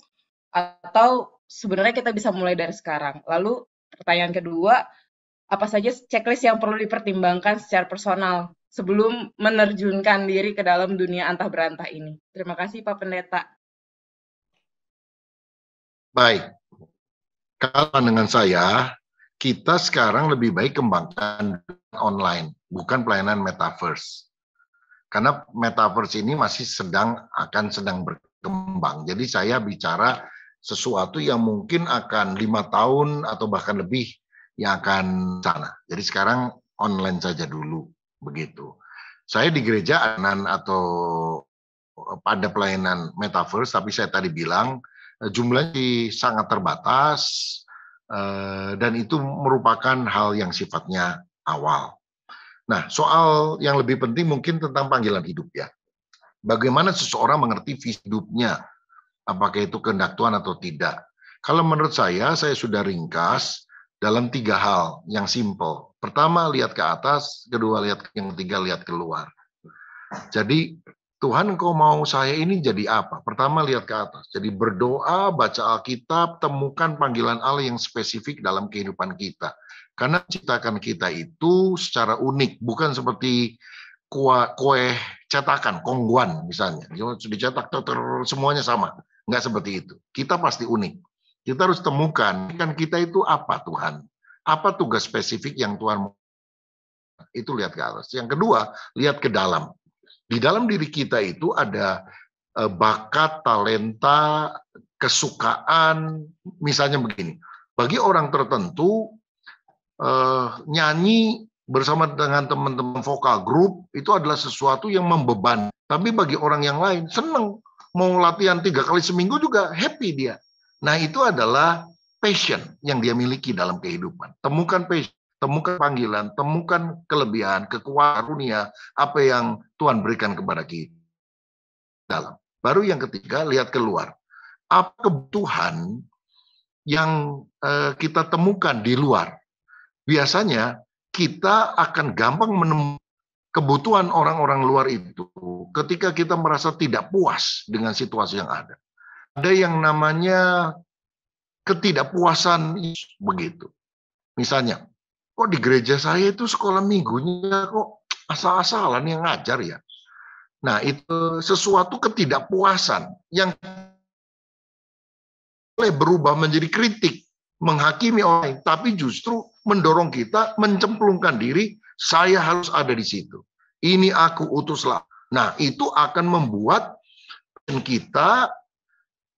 Atau sebenarnya kita bisa mulai dari sekarang? Lalu pertanyaan kedua, apa saja checklist yang perlu dipertimbangkan secara personal sebelum menerjunkan diri ke dalam dunia antah berantah ini? Terima kasih Pak Pendeta. Baik, kalau dengan saya, kita sekarang lebih baik kembangkan online, bukan pelayanan metaverse. Karena metaverse ini masih sedang akan sedang berkembang. Jadi saya bicara sesuatu yang mungkin akan lima tahun atau bahkan lebih yang akan sana. Jadi sekarang online saja dulu begitu. Saya di gereja anan atau eh, pada pelayanan metaverse, tapi saya tadi bilang eh, jumlahnya sangat terbatas, Eh, dan itu merupakan hal yang sifatnya awal. Nah, soal yang lebih penting mungkin tentang panggilan hidup ya. Bagaimana seseorang mengerti visi hidupnya, apakah itu kehendak Tuhan atau tidak. Kalau menurut saya, saya sudah ringkas dalam tiga hal yang simple. Pertama, lihat ke atas. Kedua, lihat yang ketiga, lihat keluar. Jadi Tuhan engkau mau saya ini jadi apa? Pertama lihat ke atas. Jadi berdoa, baca Alkitab, temukan panggilan Allah yang spesifik dalam kehidupan kita. Karena ciptakan kita itu secara unik, bukan seperti kue, kue cetakan, kongguan misalnya. sudah Dicetak semuanya sama. Enggak seperti itu. Kita pasti unik. Kita harus temukan, kan kita itu apa Tuhan? Apa tugas spesifik yang Tuhan mau? Itu lihat ke atas. Yang kedua, lihat ke dalam di dalam diri kita itu ada eh, bakat, talenta, kesukaan, misalnya begini. Bagi orang tertentu, eh, nyanyi bersama dengan teman-teman vokal grup itu adalah sesuatu yang membeban. Tapi bagi orang yang lain, seneng. Mau latihan tiga kali seminggu juga happy dia. Nah itu adalah passion yang dia miliki dalam kehidupan. Temukan passion temukan panggilan, temukan kelebihan, kekuatan dunia, apa yang Tuhan berikan kepada kita. Dalam. Baru yang ketiga, lihat keluar. Apa kebutuhan yang eh, kita temukan di luar? Biasanya kita akan gampang menemukan kebutuhan orang-orang luar itu ketika kita merasa tidak puas dengan situasi yang ada. Ada yang namanya ketidakpuasan begitu. Misalnya, kok di gereja saya itu sekolah minggunya kok asal-asalan yang ngajar ya. Nah, itu sesuatu ketidakpuasan yang boleh berubah menjadi kritik, menghakimi orang, tapi justru mendorong kita mencemplungkan diri, saya harus ada di situ. Ini aku utuslah. Nah, itu akan membuat kita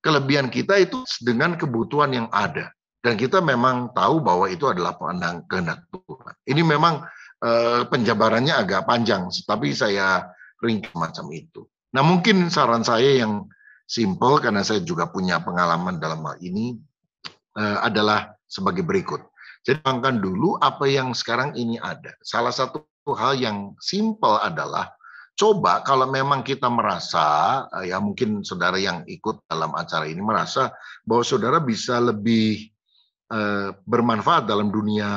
kelebihan kita itu dengan kebutuhan yang ada. Dan kita memang tahu bahwa itu adalah pandang kehendak Tuhan. Ini memang eh, penjabarannya agak panjang, tapi saya ringkas macam itu. Nah mungkin saran saya yang simple karena saya juga punya pengalaman dalam hal ini eh, adalah sebagai berikut. Jadi kembangkan dulu apa yang sekarang ini ada. Salah satu hal yang simple adalah coba kalau memang kita merasa eh, ya mungkin saudara yang ikut dalam acara ini merasa bahwa saudara bisa lebih Eh, bermanfaat dalam dunia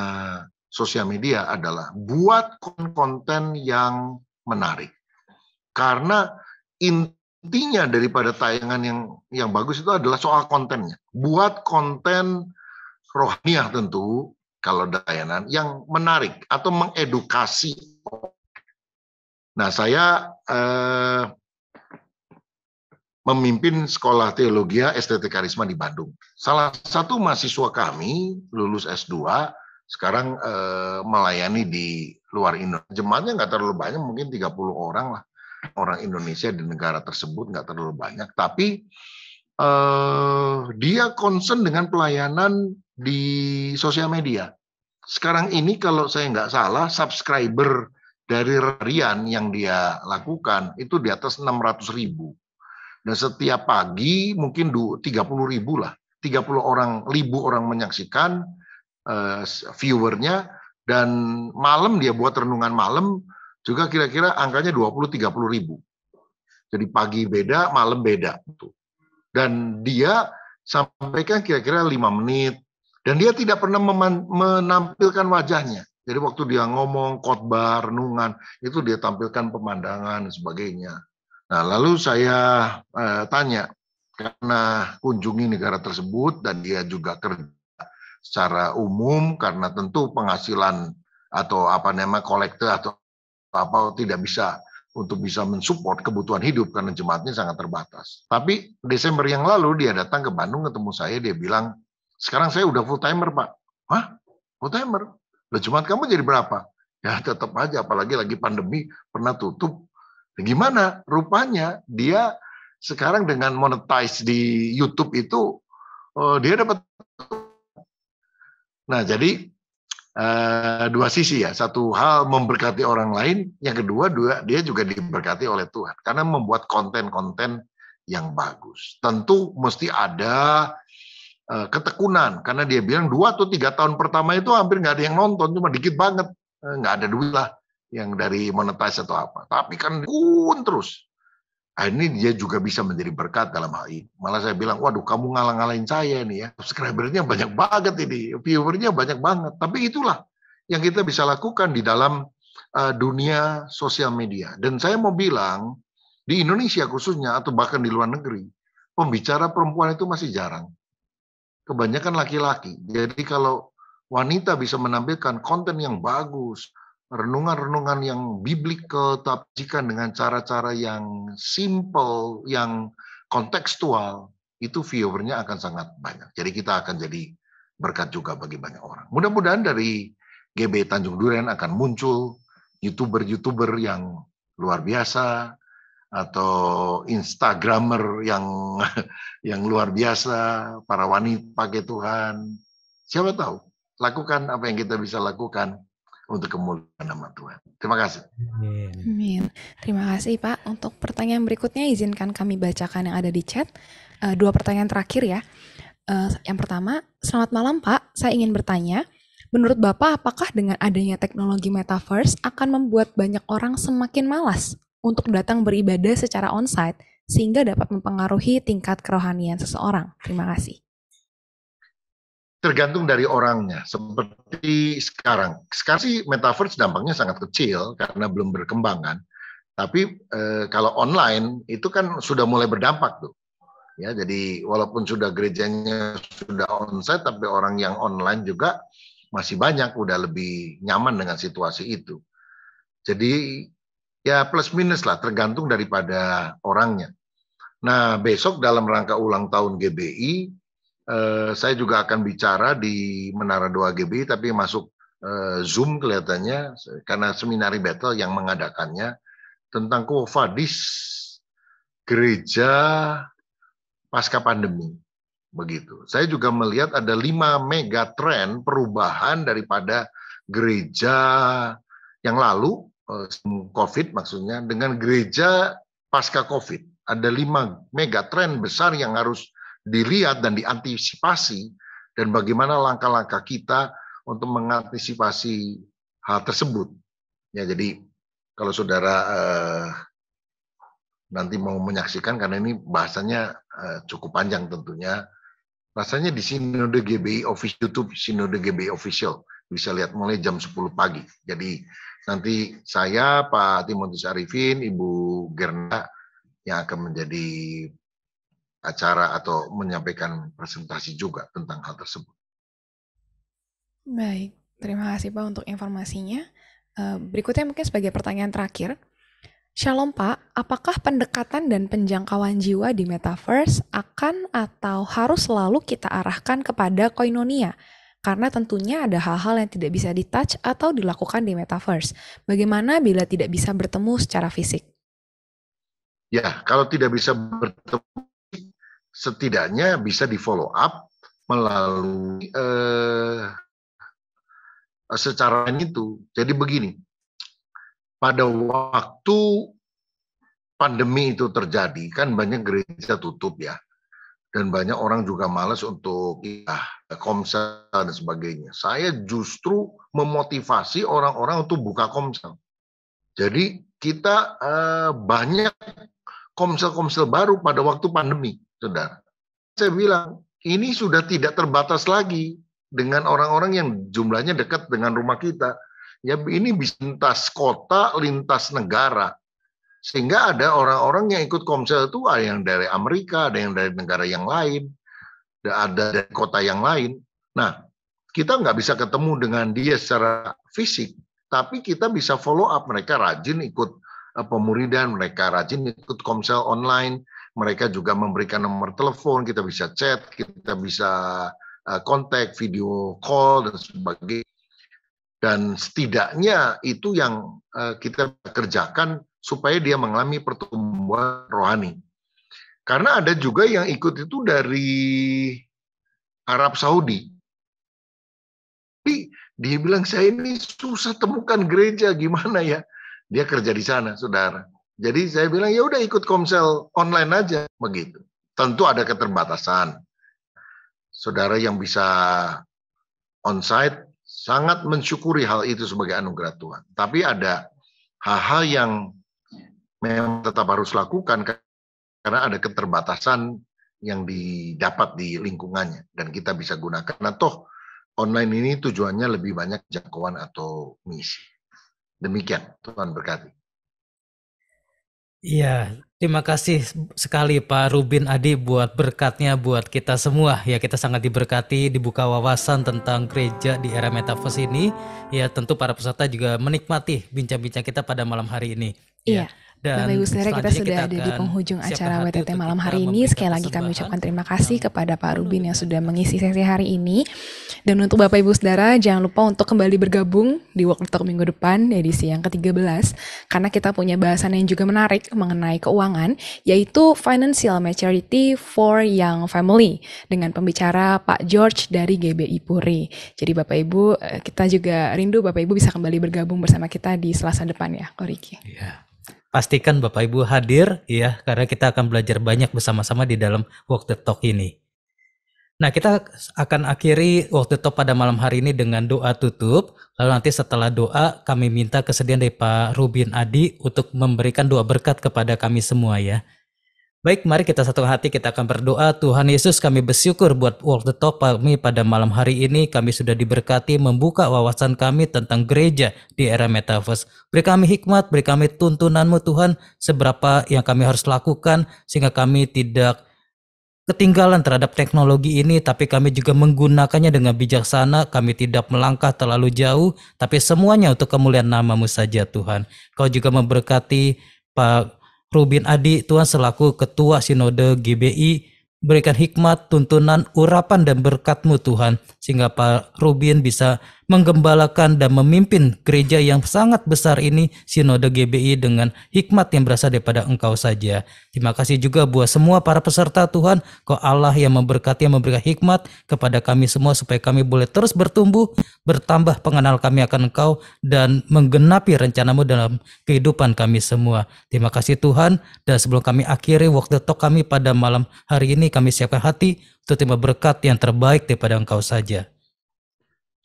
sosial media adalah buat konten yang menarik. Karena intinya daripada tayangan yang yang bagus itu adalah soal kontennya. Buat konten rohaniah tentu kalau layanan yang menarik atau mengedukasi. Nah, saya eh, memimpin Sekolah Teologi STT Karisma di Bandung. Salah satu mahasiswa kami lulus S2 sekarang eh, melayani di luar Indonesia. Jemaatnya nggak terlalu banyak, mungkin 30 orang lah. Orang Indonesia di negara tersebut nggak terlalu banyak, tapi eh, dia concern dengan pelayanan di sosial media. Sekarang ini kalau saya nggak salah, subscriber dari Rian yang dia lakukan itu di atas 600 ribu dan setiap pagi mungkin 30 ribu lah, 30 orang ribu orang menyaksikan uh, viewernya dan malam dia buat renungan malam juga kira-kira angkanya 20-30 ribu. Jadi pagi beda, malam beda. Dan dia sampaikan kira-kira lima menit. Dan dia tidak pernah menampilkan wajahnya. Jadi waktu dia ngomong, khotbah, renungan, itu dia tampilkan pemandangan dan sebagainya. Nah, lalu saya eh, tanya, karena kunjungi negara tersebut dan dia juga kerja secara umum karena tentu penghasilan atau apa namanya kolektor atau apa tidak bisa untuk bisa mensupport kebutuhan hidup karena jemaatnya sangat terbatas. Tapi Desember yang lalu dia datang ke Bandung ketemu saya dia bilang sekarang saya udah full timer pak. Hah? Full timer? Loh jemaat kamu jadi berapa? Ya tetap aja apalagi lagi pandemi pernah tutup Gimana? Rupanya dia sekarang dengan monetize di YouTube itu oh, dia dapat. Nah jadi Uh, dua sisi ya. Satu hal memberkati orang lain, yang kedua dua dia juga diberkati oleh Tuhan karena membuat konten-konten yang bagus. Tentu mesti ada eh, ketekunan karena dia bilang dua atau tiga tahun pertama itu hampir nggak ada yang nonton, cuma dikit banget, nggak ada duit lah yang dari monetize atau apa. Tapi kan kun terus. Nah, ini dia juga bisa menjadi berkat dalam hal ini. Malah saya bilang, waduh kamu ngalah-ngalahin saya nih ya. Subscribernya banyak banget ini, viewernya banyak banget. Tapi itulah yang kita bisa lakukan di dalam uh, dunia sosial media. Dan saya mau bilang, di Indonesia khususnya atau bahkan di luar negeri, pembicara perempuan itu masih jarang. Kebanyakan laki-laki. Jadi kalau wanita bisa menampilkan konten yang bagus, renungan-renungan yang biblical tajikan dengan cara-cara yang simple, yang kontekstual, itu viewernya akan sangat banyak. Jadi kita akan jadi berkat juga bagi banyak orang. Mudah-mudahan dari GB Tanjung Duren akan muncul youtuber-youtuber yang luar biasa atau instagramer yang yang luar biasa, para wanita pakai Tuhan. Siapa tahu? Lakukan apa yang kita bisa lakukan untuk kemuliaan nama Tuhan. Terima kasih. Amin. Terima kasih Pak. Untuk pertanyaan berikutnya izinkan kami bacakan yang ada di chat. Uh, dua pertanyaan terakhir ya. Uh, yang pertama, selamat malam Pak. Saya ingin bertanya, menurut Bapak apakah dengan adanya teknologi metaverse akan membuat banyak orang semakin malas untuk datang beribadah secara onsite sehingga dapat mempengaruhi tingkat kerohanian seseorang? Terima kasih tergantung dari orangnya. Seperti sekarang, sekarang sih metaverse dampaknya sangat kecil karena belum berkembang kan. Tapi e, kalau online itu kan sudah mulai berdampak tuh. Ya, jadi walaupun sudah gerejanya sudah onsite, tapi orang yang online juga masih banyak udah lebih nyaman dengan situasi itu. Jadi ya plus minus lah, tergantung daripada orangnya. Nah besok dalam rangka ulang tahun GBI Eh, saya juga akan bicara di Menara 2 GB tapi masuk eh, Zoom kelihatannya karena seminari battle yang mengadakannya tentang kofadis gereja pasca pandemi begitu. Saya juga melihat ada lima mega tren perubahan daripada gereja yang lalu eh, COVID maksudnya dengan gereja pasca COVID. Ada lima mega tren besar yang harus dilihat dan diantisipasi dan bagaimana langkah-langkah kita untuk mengantisipasi hal tersebut. Ya, jadi kalau saudara eh, nanti mau menyaksikan karena ini bahasanya eh, cukup panjang tentunya. Rasanya di Sinode GBI official YouTube Sinode GBI official bisa lihat mulai jam 10 pagi. Jadi nanti saya Pak Timotius Arifin, Ibu Gerna yang akan menjadi acara atau menyampaikan presentasi juga tentang hal tersebut. Baik, terima kasih Pak untuk informasinya. Eh, berikutnya mungkin sebagai pertanyaan terakhir, Shalom Pak, apakah pendekatan dan penjangkauan jiwa di Metaverse akan atau harus selalu kita arahkan kepada koinonia? Karena tentunya ada hal-hal yang tidak bisa ditouch atau dilakukan di Metaverse. Bagaimana bila tidak bisa bertemu secara fisik? Ya, kalau tidak bisa bertemu setidaknya bisa di follow up melalui eh, eh secara itu. Jadi begini, pada waktu pandemi itu terjadi kan banyak gereja tutup ya dan banyak orang juga malas untuk ya, komsel dan sebagainya. Saya justru memotivasi orang-orang untuk buka komsel. Jadi kita eh, banyak komsel-komsel baru pada waktu pandemi. Saudara. Saya bilang, ini sudah tidak terbatas lagi dengan orang-orang yang jumlahnya dekat dengan rumah kita. Ya ini bisa lintas kota, lintas negara. Sehingga ada orang-orang yang ikut komsel itu ada yang dari Amerika, ada yang dari negara yang lain, ada dari kota yang lain. Nah, kita nggak bisa ketemu dengan dia secara fisik, tapi kita bisa follow up mereka rajin ikut eh, pemuridan, mereka rajin ikut komsel online, mereka juga memberikan nomor telepon, kita bisa chat, kita bisa eh, kontak, video call, dan sebagainya. Dan setidaknya itu yang eh, kita kerjakan supaya dia mengalami pertumbuhan rohani. Karena ada juga yang ikut itu dari Arab Saudi. Tapi dia bilang, saya ini susah temukan gereja, gimana ya? Dia kerja di sana, saudara jadi saya bilang ya udah ikut komsel online aja begitu. Tentu ada keterbatasan. Saudara yang bisa onsite sangat mensyukuri hal itu sebagai anugerah Tuhan. Tapi ada hal-hal yang memang tetap harus lakukan karena ada keterbatasan yang didapat di lingkungannya dan kita bisa gunakan. Nah, toh online ini tujuannya lebih banyak jangkauan atau misi. Demikian, Tuhan berkati. Iya, terima kasih sekali Pak Rubin Adi buat berkatnya buat kita semua. Ya, kita sangat diberkati dibuka wawasan tentang gereja di era metaverse ini. Ya, tentu para peserta juga menikmati bincang-bincang kita pada malam hari ini. Ya. Iya. Ya. Dan Bapak Ibu saudara kita sudah kita ada di penghujung acara WTT malam hari ini. Sekali lagi kami ucapkan terima kasih kepada Pak Rubin yang sudah mengisi sesi hari ini. Dan untuk Bapak Ibu saudara jangan lupa untuk kembali bergabung di waktu Talk minggu depan edisi yang ke-13 karena kita punya bahasan yang juga menarik mengenai keuangan yaitu financial maturity for young family dengan pembicara Pak George dari GBI Puri. Jadi Bapak Ibu eh, kita juga rindu Bapak Ibu bisa kembali bergabung bersama kita di Selasa depan ya, Koriki. Iya. Yeah. Pastikan Bapak Ibu hadir ya karena kita akan belajar banyak bersama-sama di dalam Walk the Talk ini. Nah, kita akan akhiri waktu talk pada malam hari ini dengan doa tutup. Lalu nanti setelah doa, kami minta kesediaan dari Pak Rubin Adi untuk memberikan doa berkat kepada kami semua ya. Baik, mari kita satu hati kita akan berdoa. Tuhan Yesus, kami bersyukur buat Walk the Talk kami pada malam hari ini. Kami sudah diberkati membuka wawasan kami tentang gereja di era metaverse. Beri kami hikmat, beri kami tuntunanmu Tuhan, seberapa yang kami harus lakukan sehingga kami tidak ketinggalan terhadap teknologi ini, tapi kami juga menggunakannya dengan bijaksana. Kami tidak melangkah terlalu jauh, tapi semuanya untuk kemuliaan namamu saja Tuhan. Kau juga memberkati Pak Rubin Adi, Tuhan selaku Ketua Sinode GBI, berikan hikmat, tuntunan, urapan, dan berkatmu Tuhan sehingga Pak Rubin bisa menggembalakan dan memimpin gereja yang sangat besar ini Sinode GBI dengan hikmat yang berasal daripada engkau saja. Terima kasih juga buat semua para peserta Tuhan, kau Allah yang memberkati, yang memberikan hikmat kepada kami semua supaya kami boleh terus bertumbuh, bertambah pengenal kami akan engkau dan menggenapi rencanamu dalam kehidupan kami semua. Terima kasih Tuhan dan sebelum kami akhiri waktu talk kami pada malam hari ini kami siapkan hati terima berkat yang terbaik daripada engkau saja.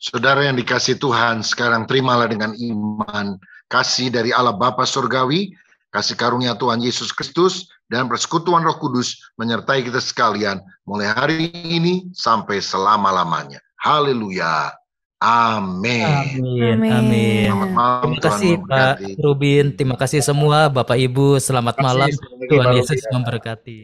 Saudara yang dikasih Tuhan, sekarang terimalah dengan iman kasih dari Allah Bapa surgawi, kasih karunia Tuhan Yesus Kristus dan persekutuan Roh Kudus menyertai kita sekalian mulai hari ini sampai selama-lamanya. Haleluya. Amin. Amin. Amin. terima kasih Tuhan Pak Rubin, terima kasih semua Bapak Ibu, selamat malam. Tuhan Yesus memberkati.